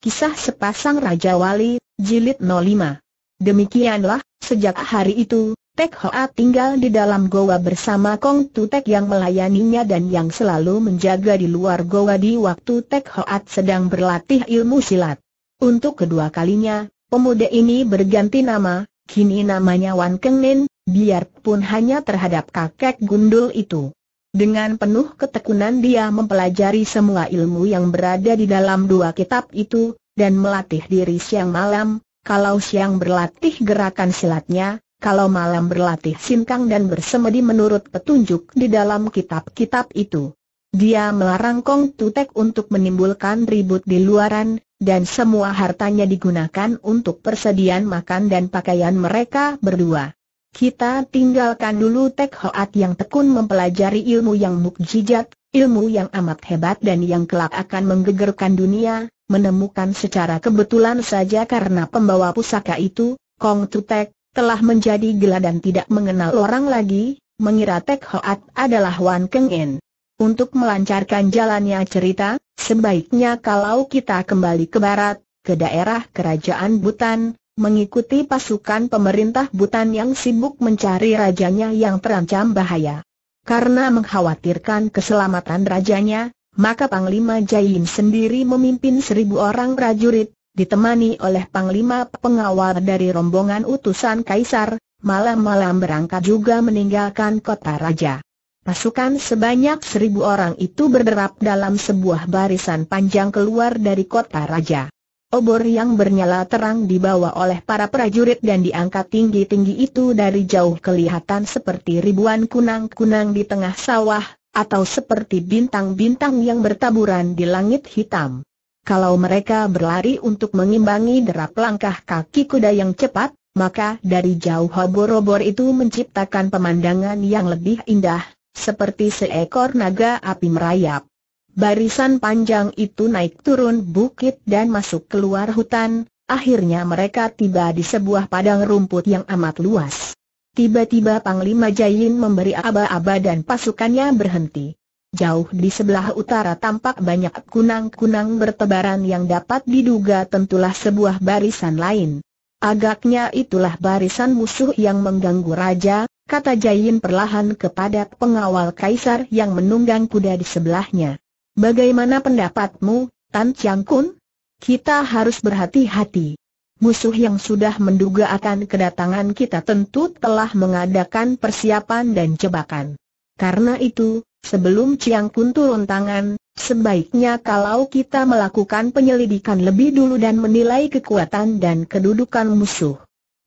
Kisah Sepasang Raja Wali, Jilid 05 Demikianlah, sejak hari itu, Tek Hoa tinggal di dalam goa bersama Kong tek yang melayaninya dan yang selalu menjaga di luar goa di waktu Tek Hoa sedang berlatih ilmu silat. Untuk kedua kalinya, pemuda ini berganti nama, kini namanya Wan keng nen, biarpun hanya terhadap kakek gundul itu. Dengan penuh ketekunan dia mempelajari semua ilmu yang berada di dalam dua kitab itu, dan melatih diri siang malam, kalau siang berlatih gerakan silatnya, kalau malam berlatih sinkang dan bersemedi menurut petunjuk di dalam kitab-kitab itu. Dia melarang Kong Tutek untuk menimbulkan ribut di luaran, dan semua hartanya digunakan untuk persediaan makan dan pakaian mereka berdua. Kita tinggalkan dulu Tek Hoat yang tekun mempelajari ilmu yang mukjizat, ilmu yang amat hebat dan yang kelak akan menggegerkan dunia, menemukan secara kebetulan saja karena pembawa pusaka itu, Kong Tutek, telah menjadi gila dan tidak mengenal orang lagi, mengira Tek Hoat adalah Wan Keng In. Untuk melancarkan jalannya cerita, sebaiknya kalau kita kembali ke barat, ke daerah kerajaan Butan, mengikuti pasukan pemerintah Butan yang sibuk mencari rajanya yang terancam bahaya. Karena mengkhawatirkan keselamatan rajanya, maka Panglima Jaim sendiri memimpin seribu orang prajurit, ditemani oleh Panglima pengawal dari rombongan utusan Kaisar, malam-malam berangkat juga meninggalkan kota raja. Pasukan sebanyak seribu orang itu berderap dalam sebuah barisan panjang keluar dari kota raja. Obor yang bernyala terang dibawa oleh para prajurit dan diangkat tinggi-tinggi itu dari jauh kelihatan seperti ribuan kunang-kunang di tengah sawah, atau seperti bintang-bintang yang bertaburan di langit hitam. Kalau mereka berlari untuk mengimbangi derap langkah kaki kuda yang cepat, maka dari jauh obor-obor itu menciptakan pemandangan yang lebih indah, seperti seekor naga api merayap. Barisan panjang itu naik turun bukit dan masuk keluar hutan, akhirnya mereka tiba di sebuah padang rumput yang amat luas. Tiba-tiba Panglima Jain memberi aba-aba dan pasukannya berhenti. Jauh di sebelah utara tampak banyak kunang-kunang bertebaran yang dapat diduga tentulah sebuah barisan lain. Agaknya itulah barisan musuh yang mengganggu raja, kata Jain perlahan kepada pengawal kaisar yang menunggang kuda di sebelahnya. Bagaimana pendapatmu, Tan Chiang Kun? Kita harus berhati-hati. Musuh yang sudah menduga akan kedatangan kita tentu telah mengadakan persiapan dan jebakan. Karena itu, sebelum Chiang Kun turun tangan, sebaiknya kalau kita melakukan penyelidikan lebih dulu dan menilai kekuatan dan kedudukan musuh.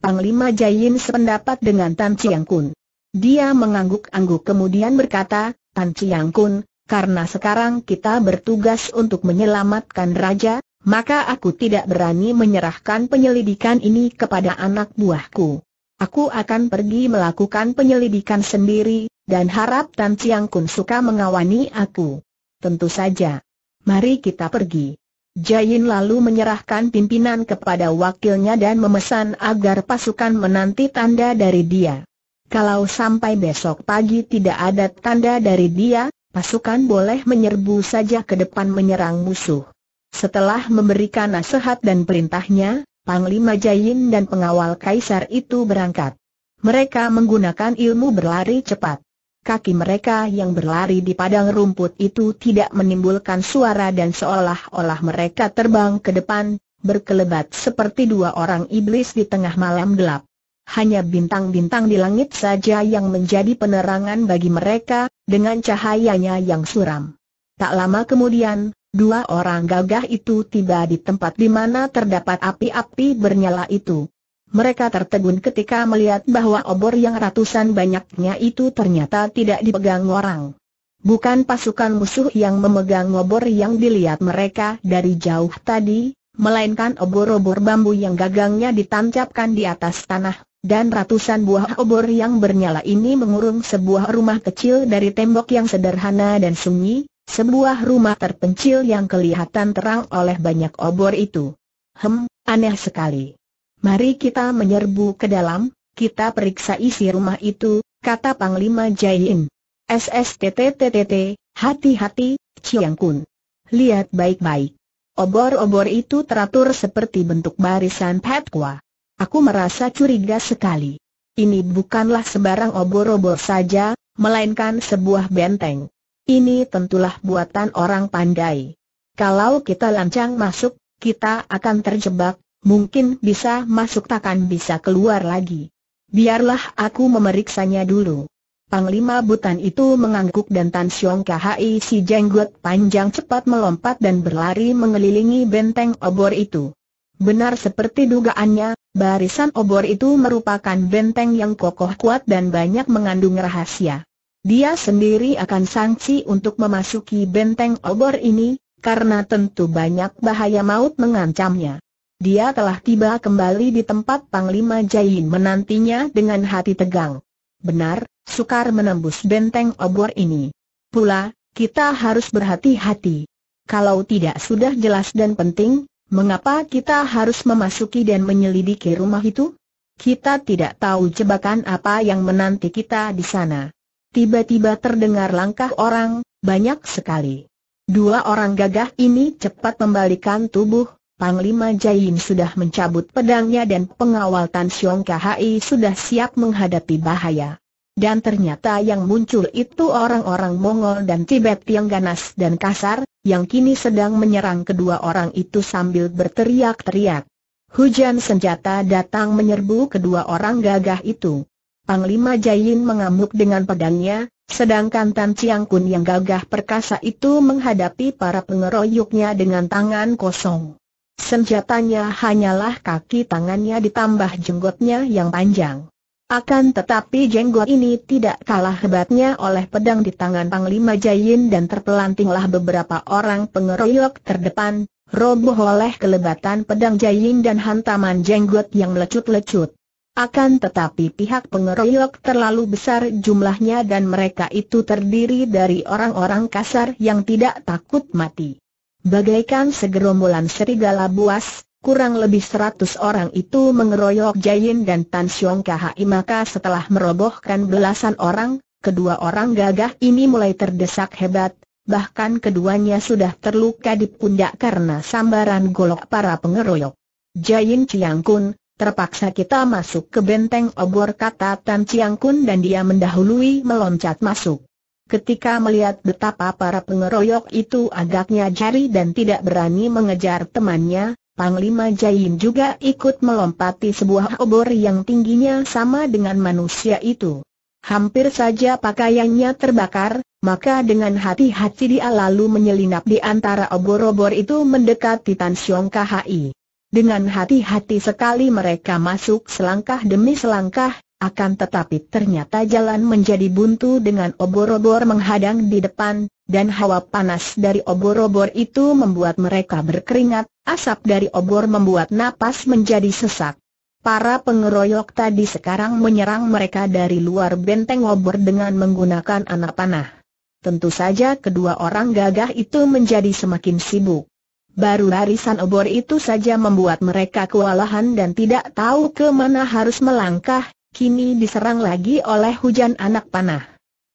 Panglima Jain sependapat dengan Tan Chiang Kun. Dia mengangguk-angguk kemudian berkata, Tan Chiang Kun, karena sekarang kita bertugas untuk menyelamatkan raja, maka aku tidak berani menyerahkan penyelidikan ini kepada anak buahku. Aku akan pergi melakukan penyelidikan sendiri, dan harap Tan Chiang Kun suka mengawani aku. Tentu saja. Mari kita pergi. Jain lalu menyerahkan pimpinan kepada wakilnya dan memesan agar pasukan menanti tanda dari dia. Kalau sampai besok pagi tidak ada tanda dari dia, pasukan boleh menyerbu saja ke depan menyerang musuh. Setelah memberikan nasihat dan perintahnya, Panglima Jain dan pengawal kaisar itu berangkat. Mereka menggunakan ilmu berlari cepat. Kaki mereka yang berlari di padang rumput itu tidak menimbulkan suara dan seolah-olah mereka terbang ke depan, berkelebat seperti dua orang iblis di tengah malam gelap. Hanya bintang-bintang di langit saja yang menjadi penerangan bagi mereka, dengan cahayanya yang suram. Tak lama kemudian, dua orang gagah itu tiba di tempat di mana terdapat api-api bernyala itu. Mereka tertegun ketika melihat bahwa obor yang ratusan banyaknya itu ternyata tidak dipegang orang. Bukan pasukan musuh yang memegang obor yang dilihat mereka dari jauh tadi, melainkan obor-obor bambu yang gagangnya ditancapkan di atas tanah dan ratusan buah obor yang bernyala ini mengurung sebuah rumah kecil dari tembok yang sederhana dan sunyi, sebuah rumah terpencil yang kelihatan terang oleh banyak obor itu. Hem, aneh sekali. Mari kita menyerbu ke dalam, kita periksa isi rumah itu, kata Panglima Jaiin. SSTTTTT, hati-hati, Chiang Kun. Lihat baik-baik. Obor-obor itu teratur seperti bentuk barisan patwa. Aku merasa curiga sekali. Ini bukanlah sebarang obor-obor saja, melainkan sebuah benteng. Ini tentulah buatan orang pandai. Kalau kita lancang masuk, kita akan terjebak, mungkin bisa masuk takkan bisa keluar lagi. Biarlah aku memeriksanya dulu. Panglima Butan itu mengangguk dan Tan Siong Khi si jenggot panjang cepat melompat dan berlari mengelilingi benteng obor itu. Benar seperti dugaannya, barisan obor itu merupakan benteng yang kokoh kuat dan banyak mengandung rahasia. Dia sendiri akan sanksi untuk memasuki benteng obor ini, karena tentu banyak bahaya maut mengancamnya. Dia telah tiba kembali di tempat Panglima Jain menantinya dengan hati tegang. Benar, sukar menembus benteng obor ini. Pula, kita harus berhati-hati. Kalau tidak sudah jelas dan penting, Mengapa kita harus memasuki dan menyelidiki rumah itu? Kita tidak tahu jebakan apa yang menanti kita di sana. Tiba-tiba terdengar langkah orang, banyak sekali. Dua orang gagah ini cepat membalikan tubuh, Panglima Jain sudah mencabut pedangnya dan pengawal Tan Siong KHI sudah siap menghadapi bahaya. Dan ternyata yang muncul itu orang-orang Mongol dan Tibet yang ganas dan kasar, yang kini sedang menyerang kedua orang itu sambil berteriak-teriak. Hujan senjata datang menyerbu kedua orang gagah itu. Panglima Jain mengamuk dengan pedangnya, sedangkan Tan Chiang Kun yang gagah perkasa itu menghadapi para pengeroyoknya dengan tangan kosong. Senjatanya hanyalah kaki tangannya ditambah jenggotnya yang panjang. Akan tetapi jenggot ini tidak kalah hebatnya oleh pedang di tangan Panglima Jayin dan terpelantinglah beberapa orang pengeroyok terdepan, roboh oleh kelebatan pedang Jayin dan hantaman jenggot yang melecut-lecut. Akan tetapi pihak pengeroyok terlalu besar jumlahnya dan mereka itu terdiri dari orang-orang kasar yang tidak takut mati. Bagaikan segerombolan serigala buas, Kurang lebih seratus orang itu mengeroyok Jayin dan Tan Siong Khai maka setelah merobohkan belasan orang, kedua orang gagah ini mulai terdesak hebat, bahkan keduanya sudah terluka di pundak karena sambaran golok para pengeroyok. Jayin Chiang Kun, terpaksa kita masuk ke benteng obor kata Tan Chiang Kun dan dia mendahului meloncat masuk. Ketika melihat betapa para pengeroyok itu agaknya jari dan tidak berani mengejar temannya, Panglima Jaim juga ikut melompati sebuah obor yang tingginya sama dengan manusia itu. Hampir saja pakaiannya terbakar, maka dengan hati-hati dia lalu menyelinap di antara obor-obor itu mendekati Tan Siong KHI. Dengan hati-hati sekali mereka masuk selangkah demi selangkah, akan tetapi ternyata jalan menjadi buntu dengan obor-obor menghadang di depan, dan hawa panas dari obor-obor itu membuat mereka berkeringat, asap dari obor membuat napas menjadi sesak. Para pengeroyok tadi sekarang menyerang mereka dari luar benteng obor dengan menggunakan anak panah. Tentu saja kedua orang gagah itu menjadi semakin sibuk. Baru larisan obor itu saja membuat mereka kewalahan dan tidak tahu ke mana harus melangkah, kini diserang lagi oleh hujan anak panah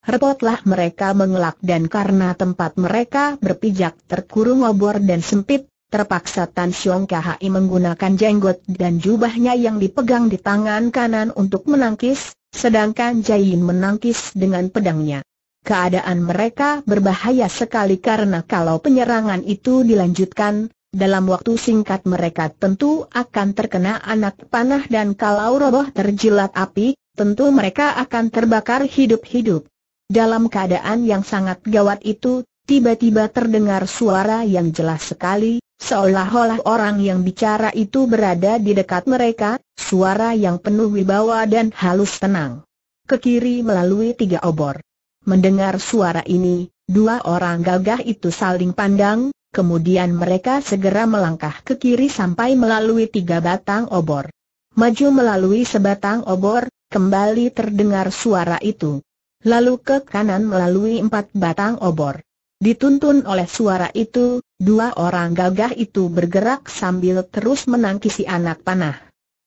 repotlah mereka mengelak dan karena tempat mereka berpijak terkurung obor dan sempit, terpaksa Tan Xiong KHI menggunakan jenggot dan jubahnya yang dipegang di tangan kanan untuk menangkis, sedangkan Jain menangkis dengan pedangnya. Keadaan mereka berbahaya sekali karena kalau penyerangan itu dilanjutkan, dalam waktu singkat mereka tentu akan terkena anak panah dan kalau roboh terjilat api, tentu mereka akan terbakar hidup-hidup. Dalam keadaan yang sangat gawat itu, tiba-tiba terdengar suara yang jelas sekali, seolah-olah orang yang bicara itu berada di dekat mereka, suara yang penuh wibawa dan halus tenang. Ke kiri melalui tiga obor. Mendengar suara ini, dua orang gagah itu saling pandang, kemudian mereka segera melangkah ke kiri sampai melalui tiga batang obor. Maju melalui sebatang obor, kembali terdengar suara itu lalu ke kanan melalui empat batang obor. Dituntun oleh suara itu, dua orang gagah itu bergerak sambil terus menangkisi anak panah.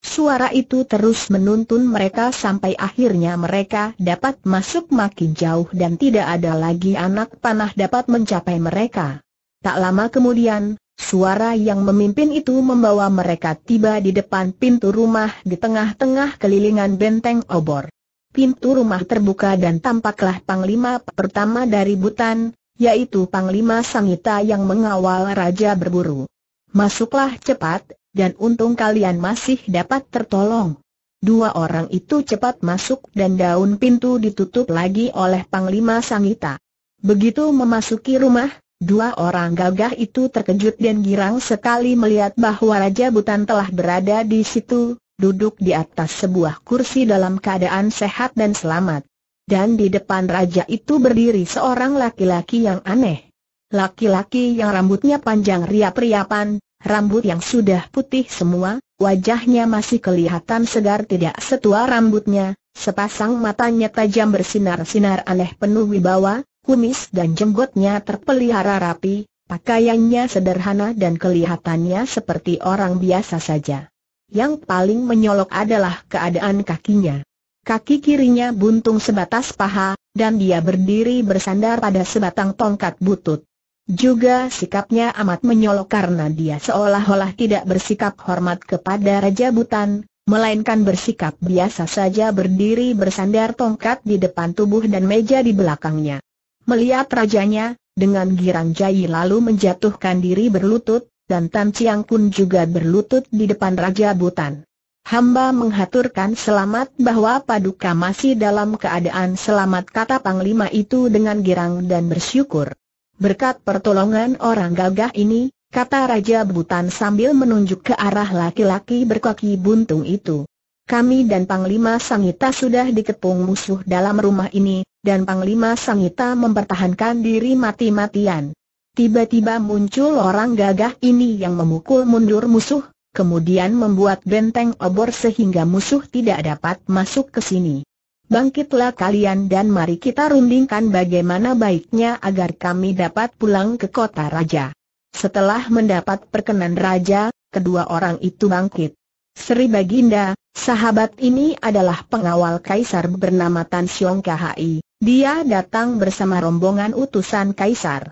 Suara itu terus menuntun mereka sampai akhirnya mereka dapat masuk makin jauh dan tidak ada lagi anak panah dapat mencapai mereka. Tak lama kemudian, suara yang memimpin itu membawa mereka tiba di depan pintu rumah di tengah-tengah kelilingan benteng obor pintu rumah terbuka dan tampaklah Panglima pertama dari Butan, yaitu Panglima Sangita yang mengawal Raja berburu. Masuklah cepat, dan untung kalian masih dapat tertolong. Dua orang itu cepat masuk dan daun pintu ditutup lagi oleh Panglima Sangita. Begitu memasuki rumah, dua orang gagah itu terkejut dan girang sekali melihat bahwa Raja Butan telah berada di situ, duduk di atas sebuah kursi dalam keadaan sehat dan selamat. Dan di depan raja itu berdiri seorang laki-laki yang aneh. Laki-laki yang rambutnya panjang riap-riapan, rambut yang sudah putih semua, wajahnya masih kelihatan segar tidak setua rambutnya, sepasang matanya tajam bersinar-sinar aneh penuh wibawa, kumis dan jenggotnya terpelihara rapi, Pakaiannya sederhana dan kelihatannya seperti orang biasa saja. Yang paling menyolok adalah keadaan kakinya. Kaki kirinya buntung sebatas paha, dan dia berdiri bersandar pada sebatang tongkat butut. Juga sikapnya amat menyolok karena dia seolah-olah tidak bersikap hormat kepada Raja Butan, melainkan bersikap biasa saja berdiri bersandar tongkat di depan tubuh dan meja di belakangnya. Melihat rajanya, dengan girang jayi lalu menjatuhkan diri berlutut, dan Tan Chiang Kun juga berlutut di depan Raja Butan. Hamba menghaturkan selamat bahwa Paduka masih dalam keadaan selamat kata Panglima itu dengan girang dan bersyukur. Berkat pertolongan orang gagah ini, kata Raja Butan sambil menunjuk ke arah laki-laki berkaki buntung itu. Kami dan Panglima Sangita sudah dikepung musuh dalam rumah ini, dan Panglima Sangita mempertahankan diri mati-matian. Tiba-tiba muncul orang gagah ini yang memukul mundur musuh, kemudian membuat benteng obor sehingga musuh tidak dapat masuk ke sini. Bangkitlah kalian dan mari kita rundingkan bagaimana baiknya agar kami dapat pulang ke kota raja. Setelah mendapat perkenan raja, kedua orang itu bangkit. Sri Baginda, sahabat ini adalah pengawal kaisar bernama Tan Xiong Khai. Dia datang bersama rombongan utusan kaisar.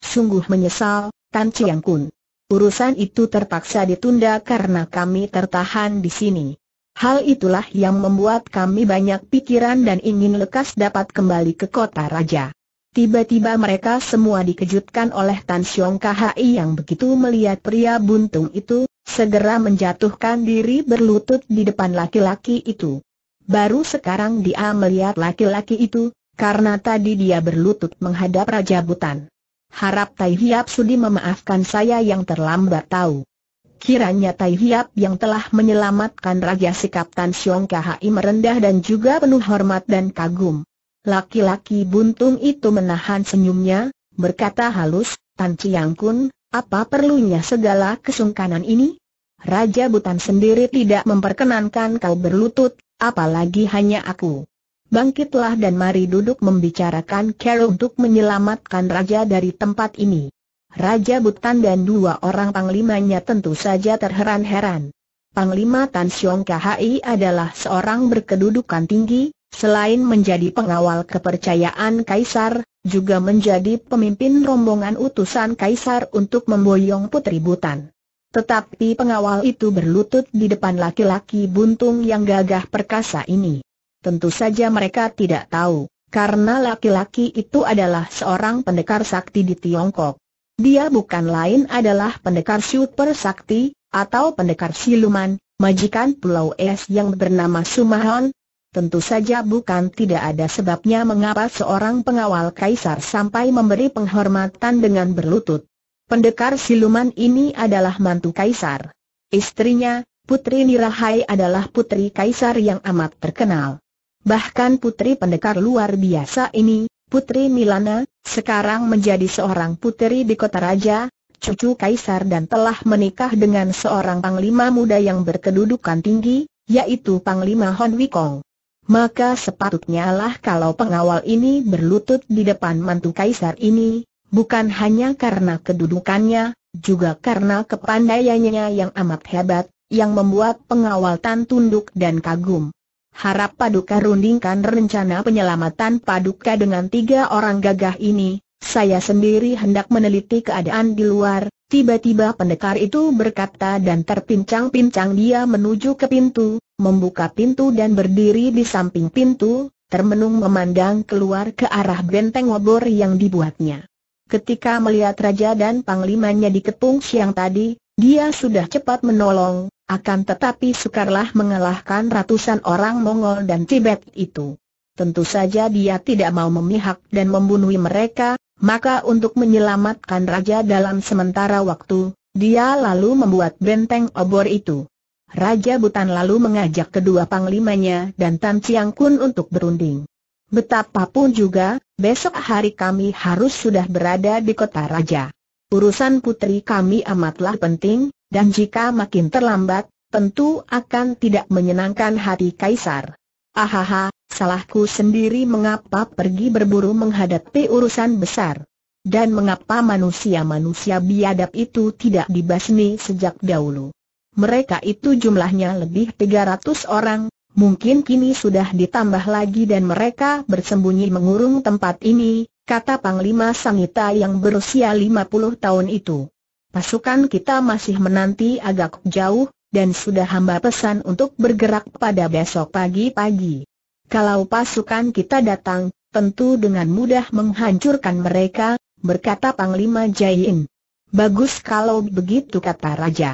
Sungguh menyesal, Tan Chiang Kun. Urusan itu terpaksa ditunda karena kami tertahan di sini. Hal itulah yang membuat kami banyak pikiran dan ingin lekas dapat kembali ke kota raja. Tiba-tiba mereka semua dikejutkan oleh Tan Siong Khai yang begitu melihat pria buntung itu, segera menjatuhkan diri berlutut di depan laki-laki itu. Baru sekarang dia melihat laki-laki itu, karena tadi dia berlutut menghadap Raja Butan. Harap Tai Hiap sudi memaafkan saya yang terlambat tahu. Kiranya Tai Hiap yang telah menyelamatkan raja sikap Tan Siong Khai merendah dan juga penuh hormat dan kagum. Laki-laki buntung itu menahan senyumnya, berkata halus, Tan Chiang Kun, apa perlunya segala kesungkanan ini? Raja Butan sendiri tidak memperkenankan kau berlutut, apalagi hanya aku bangkitlah dan mari duduk membicarakan cara untuk menyelamatkan raja dari tempat ini. Raja Butan dan dua orang panglimanya tentu saja terheran-heran. Panglima Tan Siong KHI adalah seorang berkedudukan tinggi, selain menjadi pengawal kepercayaan Kaisar, juga menjadi pemimpin rombongan utusan Kaisar untuk memboyong Putri Butan. Tetapi pengawal itu berlutut di depan laki-laki buntung yang gagah perkasa ini. Tentu saja mereka tidak tahu, karena laki-laki itu adalah seorang pendekar sakti di Tiongkok. Dia bukan lain adalah pendekar super sakti, atau pendekar siluman, majikan Pulau Es yang bernama Sumahon, Tentu saja bukan tidak ada sebabnya mengapa seorang pengawal kaisar sampai memberi penghormatan dengan berlutut. Pendekar siluman ini adalah mantu kaisar. Istrinya, Putri Nirahai adalah putri kaisar yang amat terkenal. Bahkan putri pendekar luar biasa ini, Putri Milana, sekarang menjadi seorang putri di kota raja, cucu kaisar dan telah menikah dengan seorang panglima muda yang berkedudukan tinggi, yaitu Panglima Hon Wikong. Maka sepatutnya lah kalau pengawal ini berlutut di depan mantu kaisar ini, bukan hanya karena kedudukannya, juga karena kepandaiannya yang amat hebat, yang membuat pengawal tan tunduk dan kagum harap Paduka rundingkan rencana penyelamatan Paduka dengan tiga orang gagah ini, saya sendiri hendak meneliti keadaan di luar, tiba-tiba pendekar itu berkata dan terpincang-pincang dia menuju ke pintu, membuka pintu dan berdiri di samping pintu, termenung memandang keluar ke arah benteng obor yang dibuatnya. Ketika melihat raja dan panglimanya dikepung siang tadi, dia sudah cepat menolong, akan tetapi sukarlah mengalahkan ratusan orang Mongol dan Tibet itu. Tentu saja dia tidak mau memihak dan membunuh mereka, maka untuk menyelamatkan raja dalam sementara waktu, dia lalu membuat benteng obor itu. Raja Butan lalu mengajak kedua panglimanya dan Tan Chiang Kun untuk berunding. Betapapun juga, besok hari kami harus sudah berada di kota raja. Urusan putri kami amatlah penting, dan jika makin terlambat, tentu akan tidak menyenangkan hati Kaisar. Ahaha, salahku sendiri mengapa pergi berburu menghadapi urusan besar. Dan mengapa manusia-manusia biadab itu tidak dibasmi sejak dahulu. Mereka itu jumlahnya lebih 300 orang, mungkin kini sudah ditambah lagi dan mereka bersembunyi mengurung tempat ini, kata Panglima Sangita yang berusia 50 tahun itu. Pasukan kita masih menanti agak jauh, dan sudah hamba pesan untuk bergerak pada besok pagi-pagi. Kalau pasukan kita datang, tentu dengan mudah menghancurkan mereka, berkata Panglima Jain. Bagus kalau begitu kata Raja.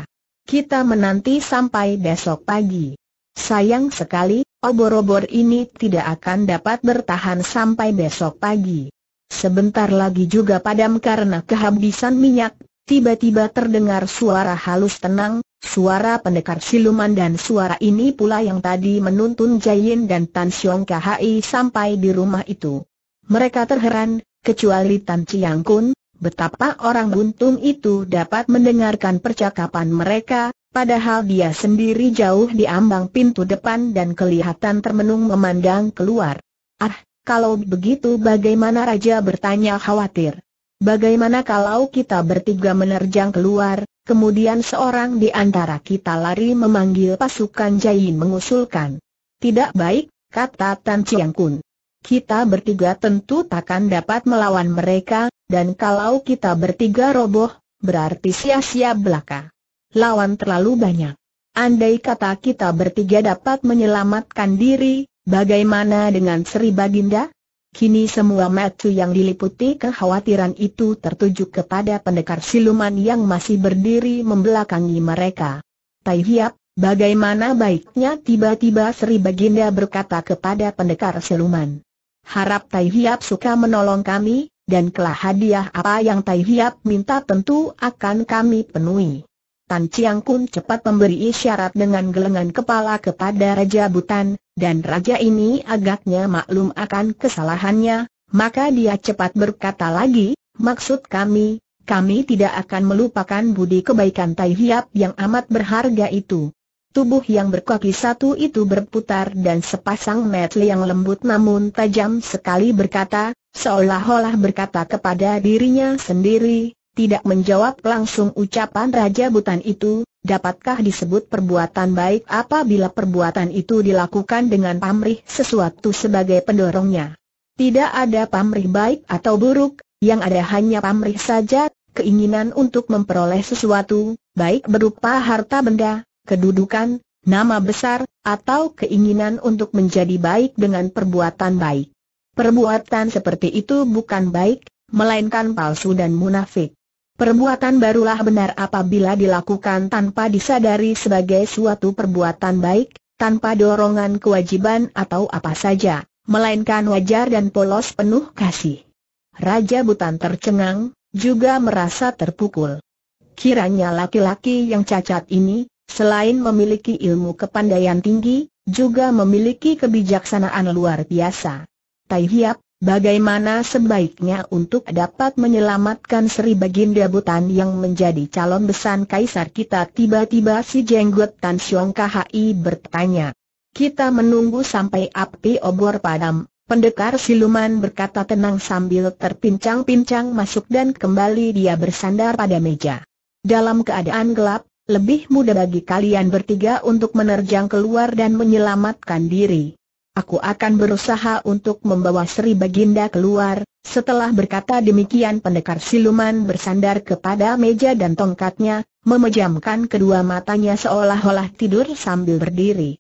Kita menanti sampai besok pagi. Sayang sekali, obor-obor ini tidak akan dapat bertahan sampai besok pagi. Sebentar lagi juga padam karena kehabisan minyak, tiba-tiba terdengar suara halus tenang, suara pendekar siluman dan suara ini pula yang tadi menuntun Jayin dan Tan Xiong KHI sampai di rumah itu. Mereka terheran, kecuali Tan Chiang Kun, betapa orang buntung itu dapat mendengarkan percakapan mereka, padahal dia sendiri jauh di ambang pintu depan dan kelihatan termenung memandang keluar. Ah, kalau begitu bagaimana Raja bertanya khawatir? Bagaimana kalau kita bertiga menerjang keluar, kemudian seorang di antara kita lari memanggil pasukan Jain mengusulkan? Tidak baik, kata Tan Chiang Kun. Kita bertiga tentu takkan dapat melawan mereka, dan kalau kita bertiga roboh, berarti sia-sia belaka. Lawan terlalu banyak. Andai kata kita bertiga dapat menyelamatkan diri, Bagaimana dengan Sri Baginda? Kini semua mata yang diliputi kekhawatiran itu tertuju kepada pendekar siluman yang masih berdiri membelakangi mereka. Tai Hiap, bagaimana baiknya tiba-tiba Sri Baginda berkata kepada pendekar siluman. Harap Tai Hiap suka menolong kami, dan kelah hadiah apa yang Tai Hiap minta tentu akan kami penuhi. Tan Chiang Kun cepat memberi isyarat dengan gelengan kepala kepada Raja Butan, dan raja ini agaknya maklum akan kesalahannya, maka dia cepat berkata lagi, maksud kami, kami tidak akan melupakan budi kebaikan Tai Hiap yang amat berharga itu. Tubuh yang berkaki satu itu berputar dan sepasang metel yang lembut namun tajam sekali berkata, seolah-olah berkata kepada dirinya sendiri, tidak menjawab langsung ucapan Raja Butan itu, dapatkah disebut perbuatan baik apabila perbuatan itu dilakukan dengan pamrih sesuatu sebagai pendorongnya? Tidak ada pamrih baik atau buruk, yang ada hanya pamrih saja, keinginan untuk memperoleh sesuatu, baik berupa harta benda, kedudukan, nama besar, atau keinginan untuk menjadi baik dengan perbuatan baik. Perbuatan seperti itu bukan baik, melainkan palsu dan munafik. Perbuatan barulah benar apabila dilakukan tanpa disadari sebagai suatu perbuatan baik, tanpa dorongan kewajiban atau apa saja, melainkan wajar dan polos penuh kasih. Raja Butan tercengang, juga merasa terpukul. Kiranya laki-laki yang cacat ini, selain memiliki ilmu kepandaian tinggi, juga memiliki kebijaksanaan luar biasa. Tai Hiap, Bagaimana sebaiknya untuk dapat menyelamatkan Sri Baginda Butan yang menjadi calon besan kaisar kita tiba-tiba si jenggot Tan Siong KHI bertanya. Kita menunggu sampai api obor padam, pendekar siluman berkata tenang sambil terpincang-pincang masuk dan kembali dia bersandar pada meja. Dalam keadaan gelap, lebih mudah bagi kalian bertiga untuk menerjang keluar dan menyelamatkan diri aku akan berusaha untuk membawa Sri Baginda keluar. Setelah berkata demikian pendekar siluman bersandar kepada meja dan tongkatnya, memejamkan kedua matanya seolah-olah tidur sambil berdiri.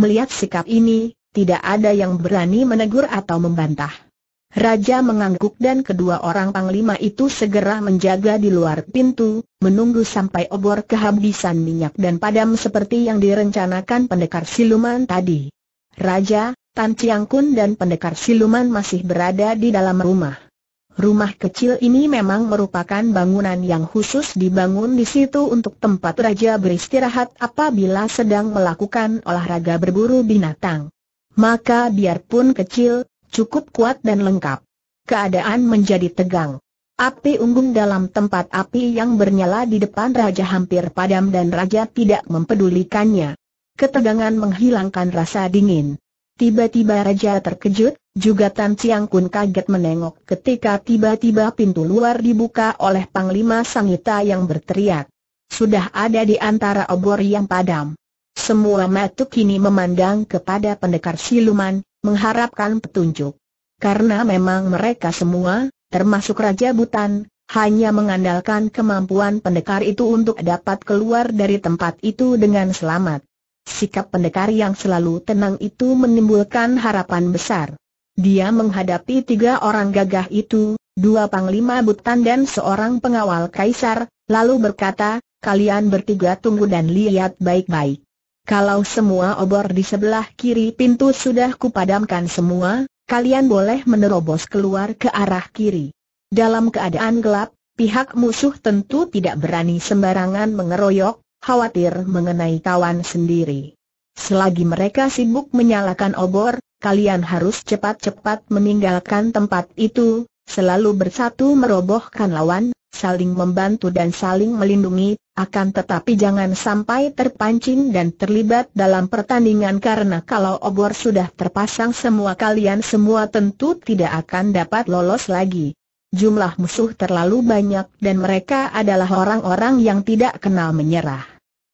Melihat sikap ini, tidak ada yang berani menegur atau membantah. Raja mengangguk dan kedua orang panglima itu segera menjaga di luar pintu, menunggu sampai obor kehabisan minyak dan padam seperti yang direncanakan pendekar siluman tadi. Raja, Tan Chiang Kun dan pendekar siluman masih berada di dalam rumah. Rumah kecil ini memang merupakan bangunan yang khusus dibangun di situ untuk tempat raja beristirahat apabila sedang melakukan olahraga berburu binatang. Maka biarpun kecil, cukup kuat dan lengkap. Keadaan menjadi tegang. Api unggun dalam tempat api yang bernyala di depan raja hampir padam dan raja tidak mempedulikannya. Ketegangan menghilangkan rasa dingin. Tiba-tiba Raja terkejut, juga Tan Chiang Kun kaget menengok ketika tiba-tiba pintu luar dibuka oleh Panglima Sangita yang berteriak. Sudah ada di antara obor yang padam. Semua mata kini memandang kepada pendekar siluman, mengharapkan petunjuk. Karena memang mereka semua, termasuk Raja Butan, hanya mengandalkan kemampuan pendekar itu untuk dapat keluar dari tempat itu dengan selamat. Sikap pendekar yang selalu tenang itu menimbulkan harapan besar. Dia menghadapi tiga orang gagah itu, dua panglima butan dan seorang pengawal kaisar, lalu berkata, kalian bertiga tunggu dan lihat baik-baik. Kalau semua obor di sebelah kiri pintu sudah kupadamkan semua, kalian boleh menerobos keluar ke arah kiri. Dalam keadaan gelap, pihak musuh tentu tidak berani sembarangan mengeroyok, khawatir mengenai kawan sendiri. Selagi mereka sibuk menyalakan obor, kalian harus cepat-cepat meninggalkan tempat itu, selalu bersatu merobohkan lawan, saling membantu dan saling melindungi, akan tetapi jangan sampai terpancing dan terlibat dalam pertandingan karena kalau obor sudah terpasang semua kalian semua tentu tidak akan dapat lolos lagi. Jumlah musuh terlalu banyak dan mereka adalah orang-orang yang tidak kenal menyerah.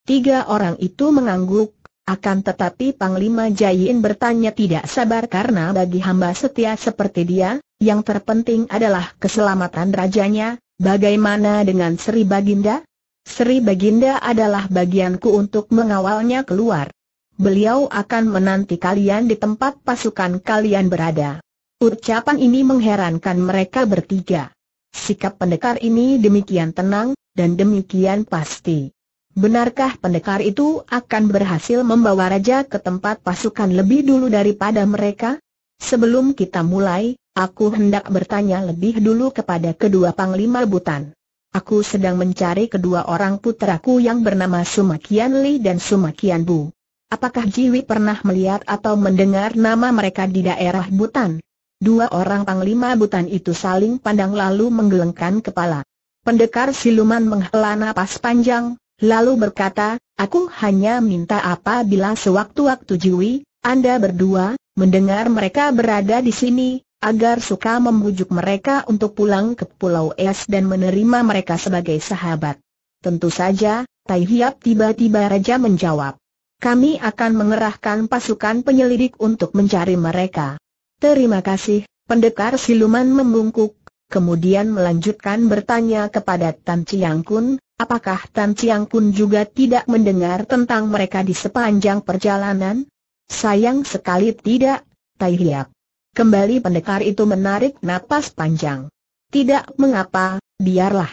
Tiga orang itu mengangguk, akan tetapi Panglima Jaiin bertanya tidak sabar karena bagi hamba setia seperti dia, yang terpenting adalah keselamatan rajanya, bagaimana dengan Sri Baginda? Sri Baginda adalah bagianku untuk mengawalnya keluar. Beliau akan menanti kalian di tempat pasukan kalian berada. Ucapan ini mengherankan mereka bertiga. Sikap pendekar ini demikian tenang, dan demikian pasti. Benarkah pendekar itu akan berhasil membawa raja ke tempat pasukan lebih dulu daripada mereka? Sebelum kita mulai, aku hendak bertanya lebih dulu kepada kedua panglima Butan. Aku sedang mencari kedua orang putraku yang bernama Sumakian Li dan Sumakian Bu. Apakah Jiwi pernah melihat atau mendengar nama mereka di daerah Butan? Dua orang panglima Butan itu saling pandang lalu menggelengkan kepala. Pendekar siluman menghela napas panjang, lalu berkata, aku hanya minta apabila sewaktu-waktu Jiwi, Anda berdua, mendengar mereka berada di sini, agar suka membujuk mereka untuk pulang ke Pulau Es dan menerima mereka sebagai sahabat. Tentu saja, Tai Hiap tiba-tiba Raja menjawab. Kami akan mengerahkan pasukan penyelidik untuk mencari mereka. Terima kasih, pendekar siluman membungkuk, kemudian melanjutkan bertanya kepada Tan Chiang Kun, apakah Tan Chiang Kun juga tidak mendengar tentang mereka di sepanjang perjalanan? Sayang sekali tidak, Tai Hiap. Kembali pendekar itu menarik napas panjang. Tidak mengapa, biarlah.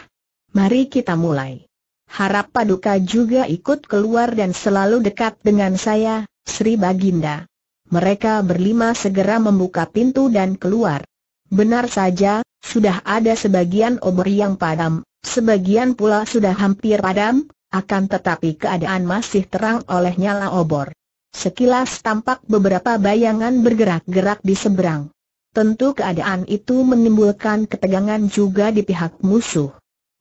Mari kita mulai. Harap Paduka juga ikut keluar dan selalu dekat dengan saya, Sri Baginda. Mereka berlima segera membuka pintu dan keluar. Benar saja, sudah ada sebagian obor yang padam, sebagian pula sudah hampir padam, akan tetapi keadaan masih terang oleh nyala obor. Sekilas tampak beberapa bayangan bergerak-gerak di seberang. Tentu keadaan itu menimbulkan ketegangan juga di pihak musuh.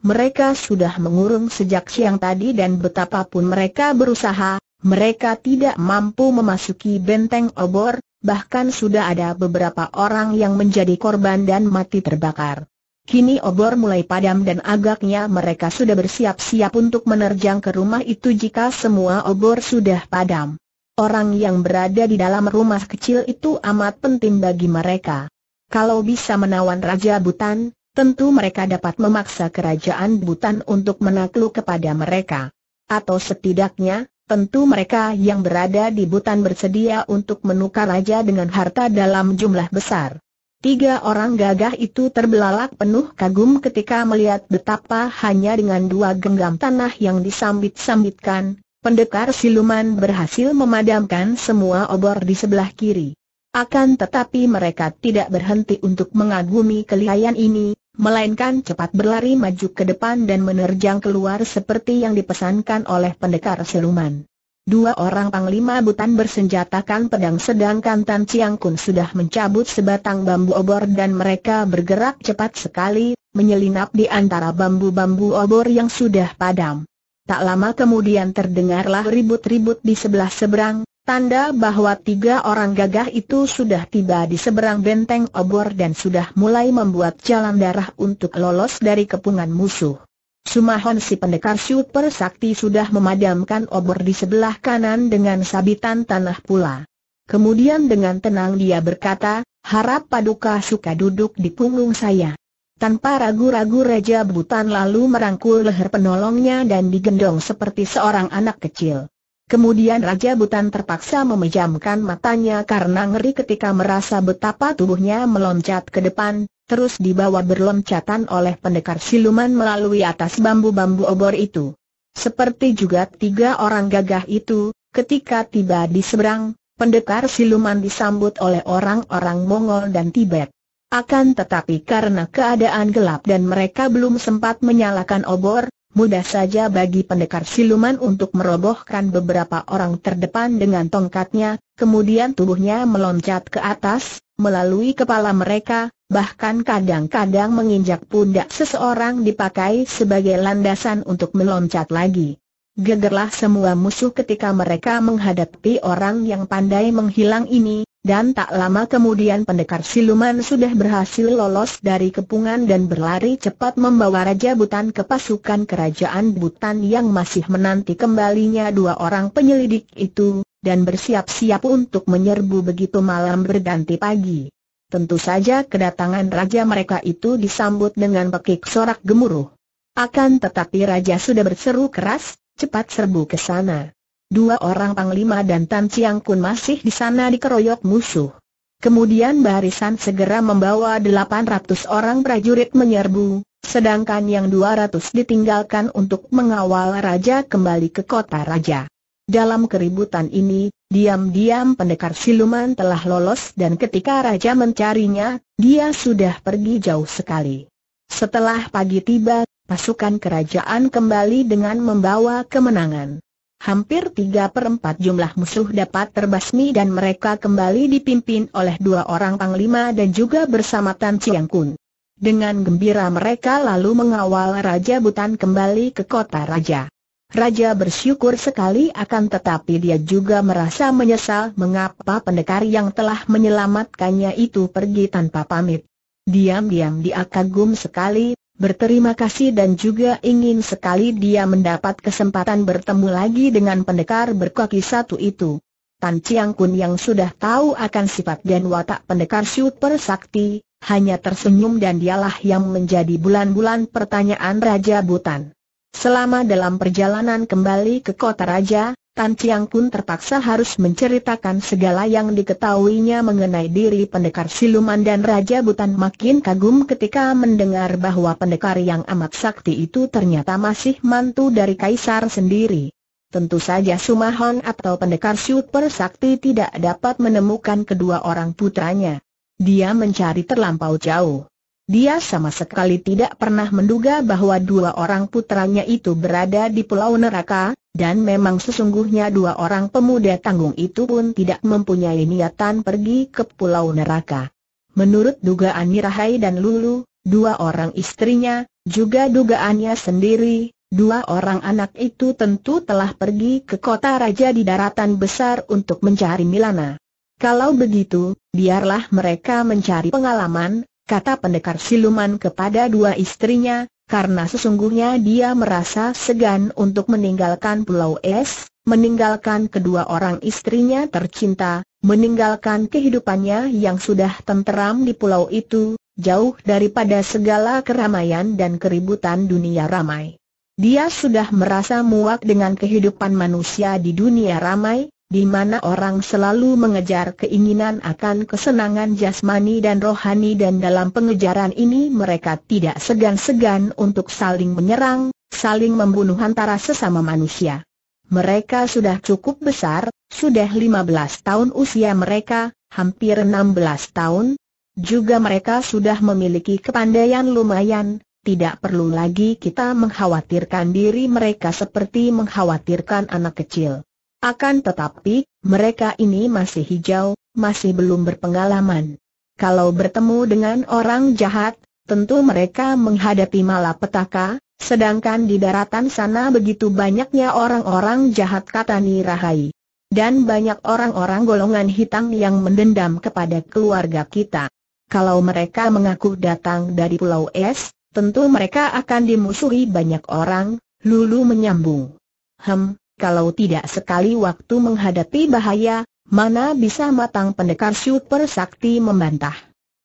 Mereka sudah mengurung sejak siang tadi dan betapapun mereka berusaha, mereka tidak mampu memasuki benteng obor, bahkan sudah ada beberapa orang yang menjadi korban dan mati terbakar. Kini obor mulai padam dan agaknya mereka sudah bersiap-siap untuk menerjang ke rumah itu jika semua obor sudah padam. Orang yang berada di dalam rumah kecil itu amat penting bagi mereka. Kalau bisa menawan Raja Butan, tentu mereka dapat memaksa kerajaan Butan untuk menakluk kepada mereka. Atau setidaknya, tentu mereka yang berada di Butan bersedia untuk menukar raja dengan harta dalam jumlah besar. Tiga orang gagah itu terbelalak penuh kagum ketika melihat betapa hanya dengan dua genggam tanah yang disambit-sambitkan, pendekar siluman berhasil memadamkan semua obor di sebelah kiri. Akan tetapi mereka tidak berhenti untuk mengagumi kelihayan ini, melainkan cepat berlari maju ke depan dan menerjang keluar seperti yang dipesankan oleh pendekar siluman. Dua orang panglima butan bersenjatakan pedang sedangkan Tan Chiang Kun sudah mencabut sebatang bambu obor dan mereka bergerak cepat sekali, menyelinap di antara bambu-bambu obor yang sudah padam. Tak lama kemudian terdengarlah ribut-ribut di sebelah seberang, Tanda bahwa tiga orang gagah itu sudah tiba di seberang benteng obor dan sudah mulai membuat jalan darah untuk lolos dari kepungan musuh. Sumahon si pendekar super sakti sudah memadamkan obor di sebelah kanan dengan sabitan tanah pula. Kemudian dengan tenang dia berkata, harap paduka suka duduk di punggung saya. Tanpa ragu-ragu Raja Butan lalu merangkul leher penolongnya dan digendong seperti seorang anak kecil. Kemudian Raja Butan terpaksa memejamkan matanya karena ngeri ketika merasa betapa tubuhnya meloncat ke depan, terus dibawa berloncatan oleh pendekar siluman melalui atas bambu-bambu obor itu. Seperti juga tiga orang gagah itu, ketika tiba di seberang, pendekar siluman disambut oleh orang-orang Mongol dan Tibet. Akan tetapi karena keadaan gelap dan mereka belum sempat menyalakan obor, Mudah saja bagi pendekar siluman untuk merobohkan beberapa orang terdepan dengan tongkatnya, kemudian tubuhnya meloncat ke atas, melalui kepala mereka, bahkan kadang-kadang menginjak pundak seseorang dipakai sebagai landasan untuk meloncat lagi. Gegerlah semua musuh ketika mereka menghadapi orang yang pandai menghilang ini, dan tak lama kemudian pendekar siluman sudah berhasil lolos dari kepungan dan berlari cepat membawa Raja Butan ke pasukan kerajaan Butan yang masih menanti kembalinya dua orang penyelidik itu, dan bersiap-siap untuk menyerbu begitu malam berganti pagi. Tentu saja kedatangan raja mereka itu disambut dengan pekik sorak gemuruh. Akan tetapi raja sudah berseru keras, cepat serbu ke sana dua orang Panglima dan Tan Chiang Kun masih di sana dikeroyok musuh. Kemudian barisan segera membawa 800 orang prajurit menyerbu, sedangkan yang 200 ditinggalkan untuk mengawal raja kembali ke kota raja. Dalam keributan ini, diam-diam pendekar siluman telah lolos dan ketika raja mencarinya, dia sudah pergi jauh sekali. Setelah pagi tiba, pasukan kerajaan kembali dengan membawa kemenangan hampir tiga per 4 jumlah musuh dapat terbasmi dan mereka kembali dipimpin oleh dua orang panglima dan juga bersama Tan Chiang Kun. Dengan gembira mereka lalu mengawal Raja Butan kembali ke kota Raja. Raja bersyukur sekali akan tetapi dia juga merasa menyesal mengapa pendekar yang telah menyelamatkannya itu pergi tanpa pamit. Diam-diam dia kagum sekali berterima kasih dan juga ingin sekali dia mendapat kesempatan bertemu lagi dengan pendekar berkaki satu itu. Tan Chiang Kun yang sudah tahu akan sifat dan watak pendekar super sakti, hanya tersenyum dan dialah yang menjadi bulan-bulan pertanyaan Raja Butan. Selama dalam perjalanan kembali ke kota Raja, Tan Chiang pun terpaksa harus menceritakan segala yang diketahuinya mengenai diri pendekar siluman dan Raja Butan makin kagum ketika mendengar bahwa pendekar yang amat sakti itu ternyata masih mantu dari Kaisar sendiri. Tentu saja Sumahon atau pendekar super sakti tidak dapat menemukan kedua orang putranya. Dia mencari terlampau jauh. Dia sama sekali tidak pernah menduga bahwa dua orang putranya itu berada di Pulau Neraka, dan memang sesungguhnya dua orang pemuda tanggung itu pun tidak mempunyai niatan pergi ke Pulau Neraka. Menurut dugaan Nirahai dan Lulu, dua orang istrinya, juga dugaannya sendiri, dua orang anak itu tentu telah pergi ke kota raja di daratan besar untuk mencari Milana. Kalau begitu, biarlah mereka mencari pengalaman, kata pendekar siluman kepada dua istrinya, karena sesungguhnya dia merasa segan untuk meninggalkan Pulau Es, meninggalkan kedua orang istrinya tercinta, meninggalkan kehidupannya yang sudah tenteram di pulau itu, jauh daripada segala keramaian dan keributan dunia ramai. Dia sudah merasa muak dengan kehidupan manusia di dunia ramai, di mana orang selalu mengejar keinginan akan kesenangan jasmani dan rohani dan dalam pengejaran ini mereka tidak segan-segan untuk saling menyerang, saling membunuh antara sesama manusia. Mereka sudah cukup besar, sudah 15 tahun usia mereka, hampir 16 tahun. Juga mereka sudah memiliki kepandaian lumayan, tidak perlu lagi kita mengkhawatirkan diri mereka seperti mengkhawatirkan anak kecil. Akan tetapi, mereka ini masih hijau, masih belum berpengalaman. Kalau bertemu dengan orang jahat, tentu mereka menghadapi malapetaka, sedangkan di daratan sana begitu banyaknya orang-orang jahat kata Nirahai. Dan banyak orang-orang golongan hitam yang mendendam kepada keluarga kita. Kalau mereka mengaku datang dari Pulau Es, tentu mereka akan dimusuhi banyak orang, Lulu menyambung. Hem, kalau tidak sekali waktu menghadapi bahaya, mana bisa matang pendekar super sakti membantah.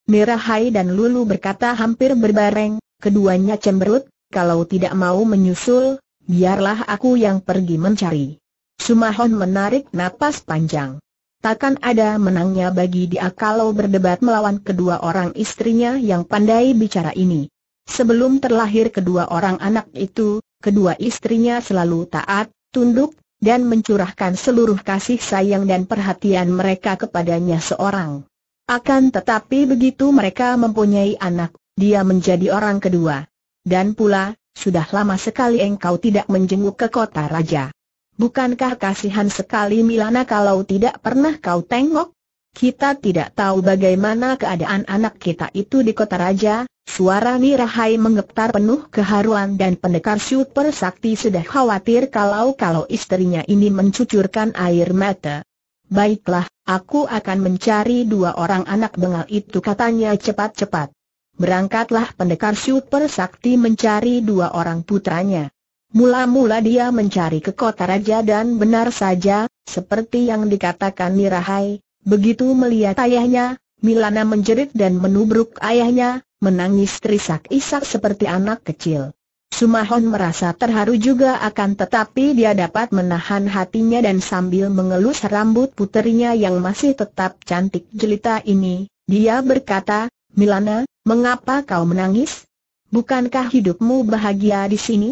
Mirahai dan Lulu berkata hampir berbareng, keduanya cemberut, kalau tidak mau menyusul, biarlah aku yang pergi mencari. Sumahon menarik napas panjang. Takkan ada menangnya bagi dia kalau berdebat melawan kedua orang istrinya yang pandai bicara ini. Sebelum terlahir kedua orang anak itu, kedua istrinya selalu taat, tunduk, dan mencurahkan seluruh kasih sayang dan perhatian mereka kepadanya seorang. Akan tetapi begitu mereka mempunyai anak, dia menjadi orang kedua. Dan pula, sudah lama sekali engkau tidak menjenguk ke kota raja. Bukankah kasihan sekali Milana kalau tidak pernah kau tengok? Kita tidak tahu bagaimana keadaan anak kita itu di kota raja, suara Nirahai menggetar penuh keharuan dan pendekar super sakti sudah khawatir kalau-kalau istrinya ini mencucurkan air mata. Baiklah, aku akan mencari dua orang anak bengal itu katanya cepat-cepat. Berangkatlah pendekar super sakti mencari dua orang putranya. Mula-mula dia mencari ke kota raja dan benar saja, seperti yang dikatakan Nirahai, Begitu melihat ayahnya, Milana menjerit dan menubruk ayahnya, menangis terisak-isak seperti anak kecil. Sumahon merasa terharu juga akan tetapi dia dapat menahan hatinya dan sambil mengelus rambut puterinya yang masih tetap cantik jelita ini, dia berkata, Milana, mengapa kau menangis? Bukankah hidupmu bahagia di sini?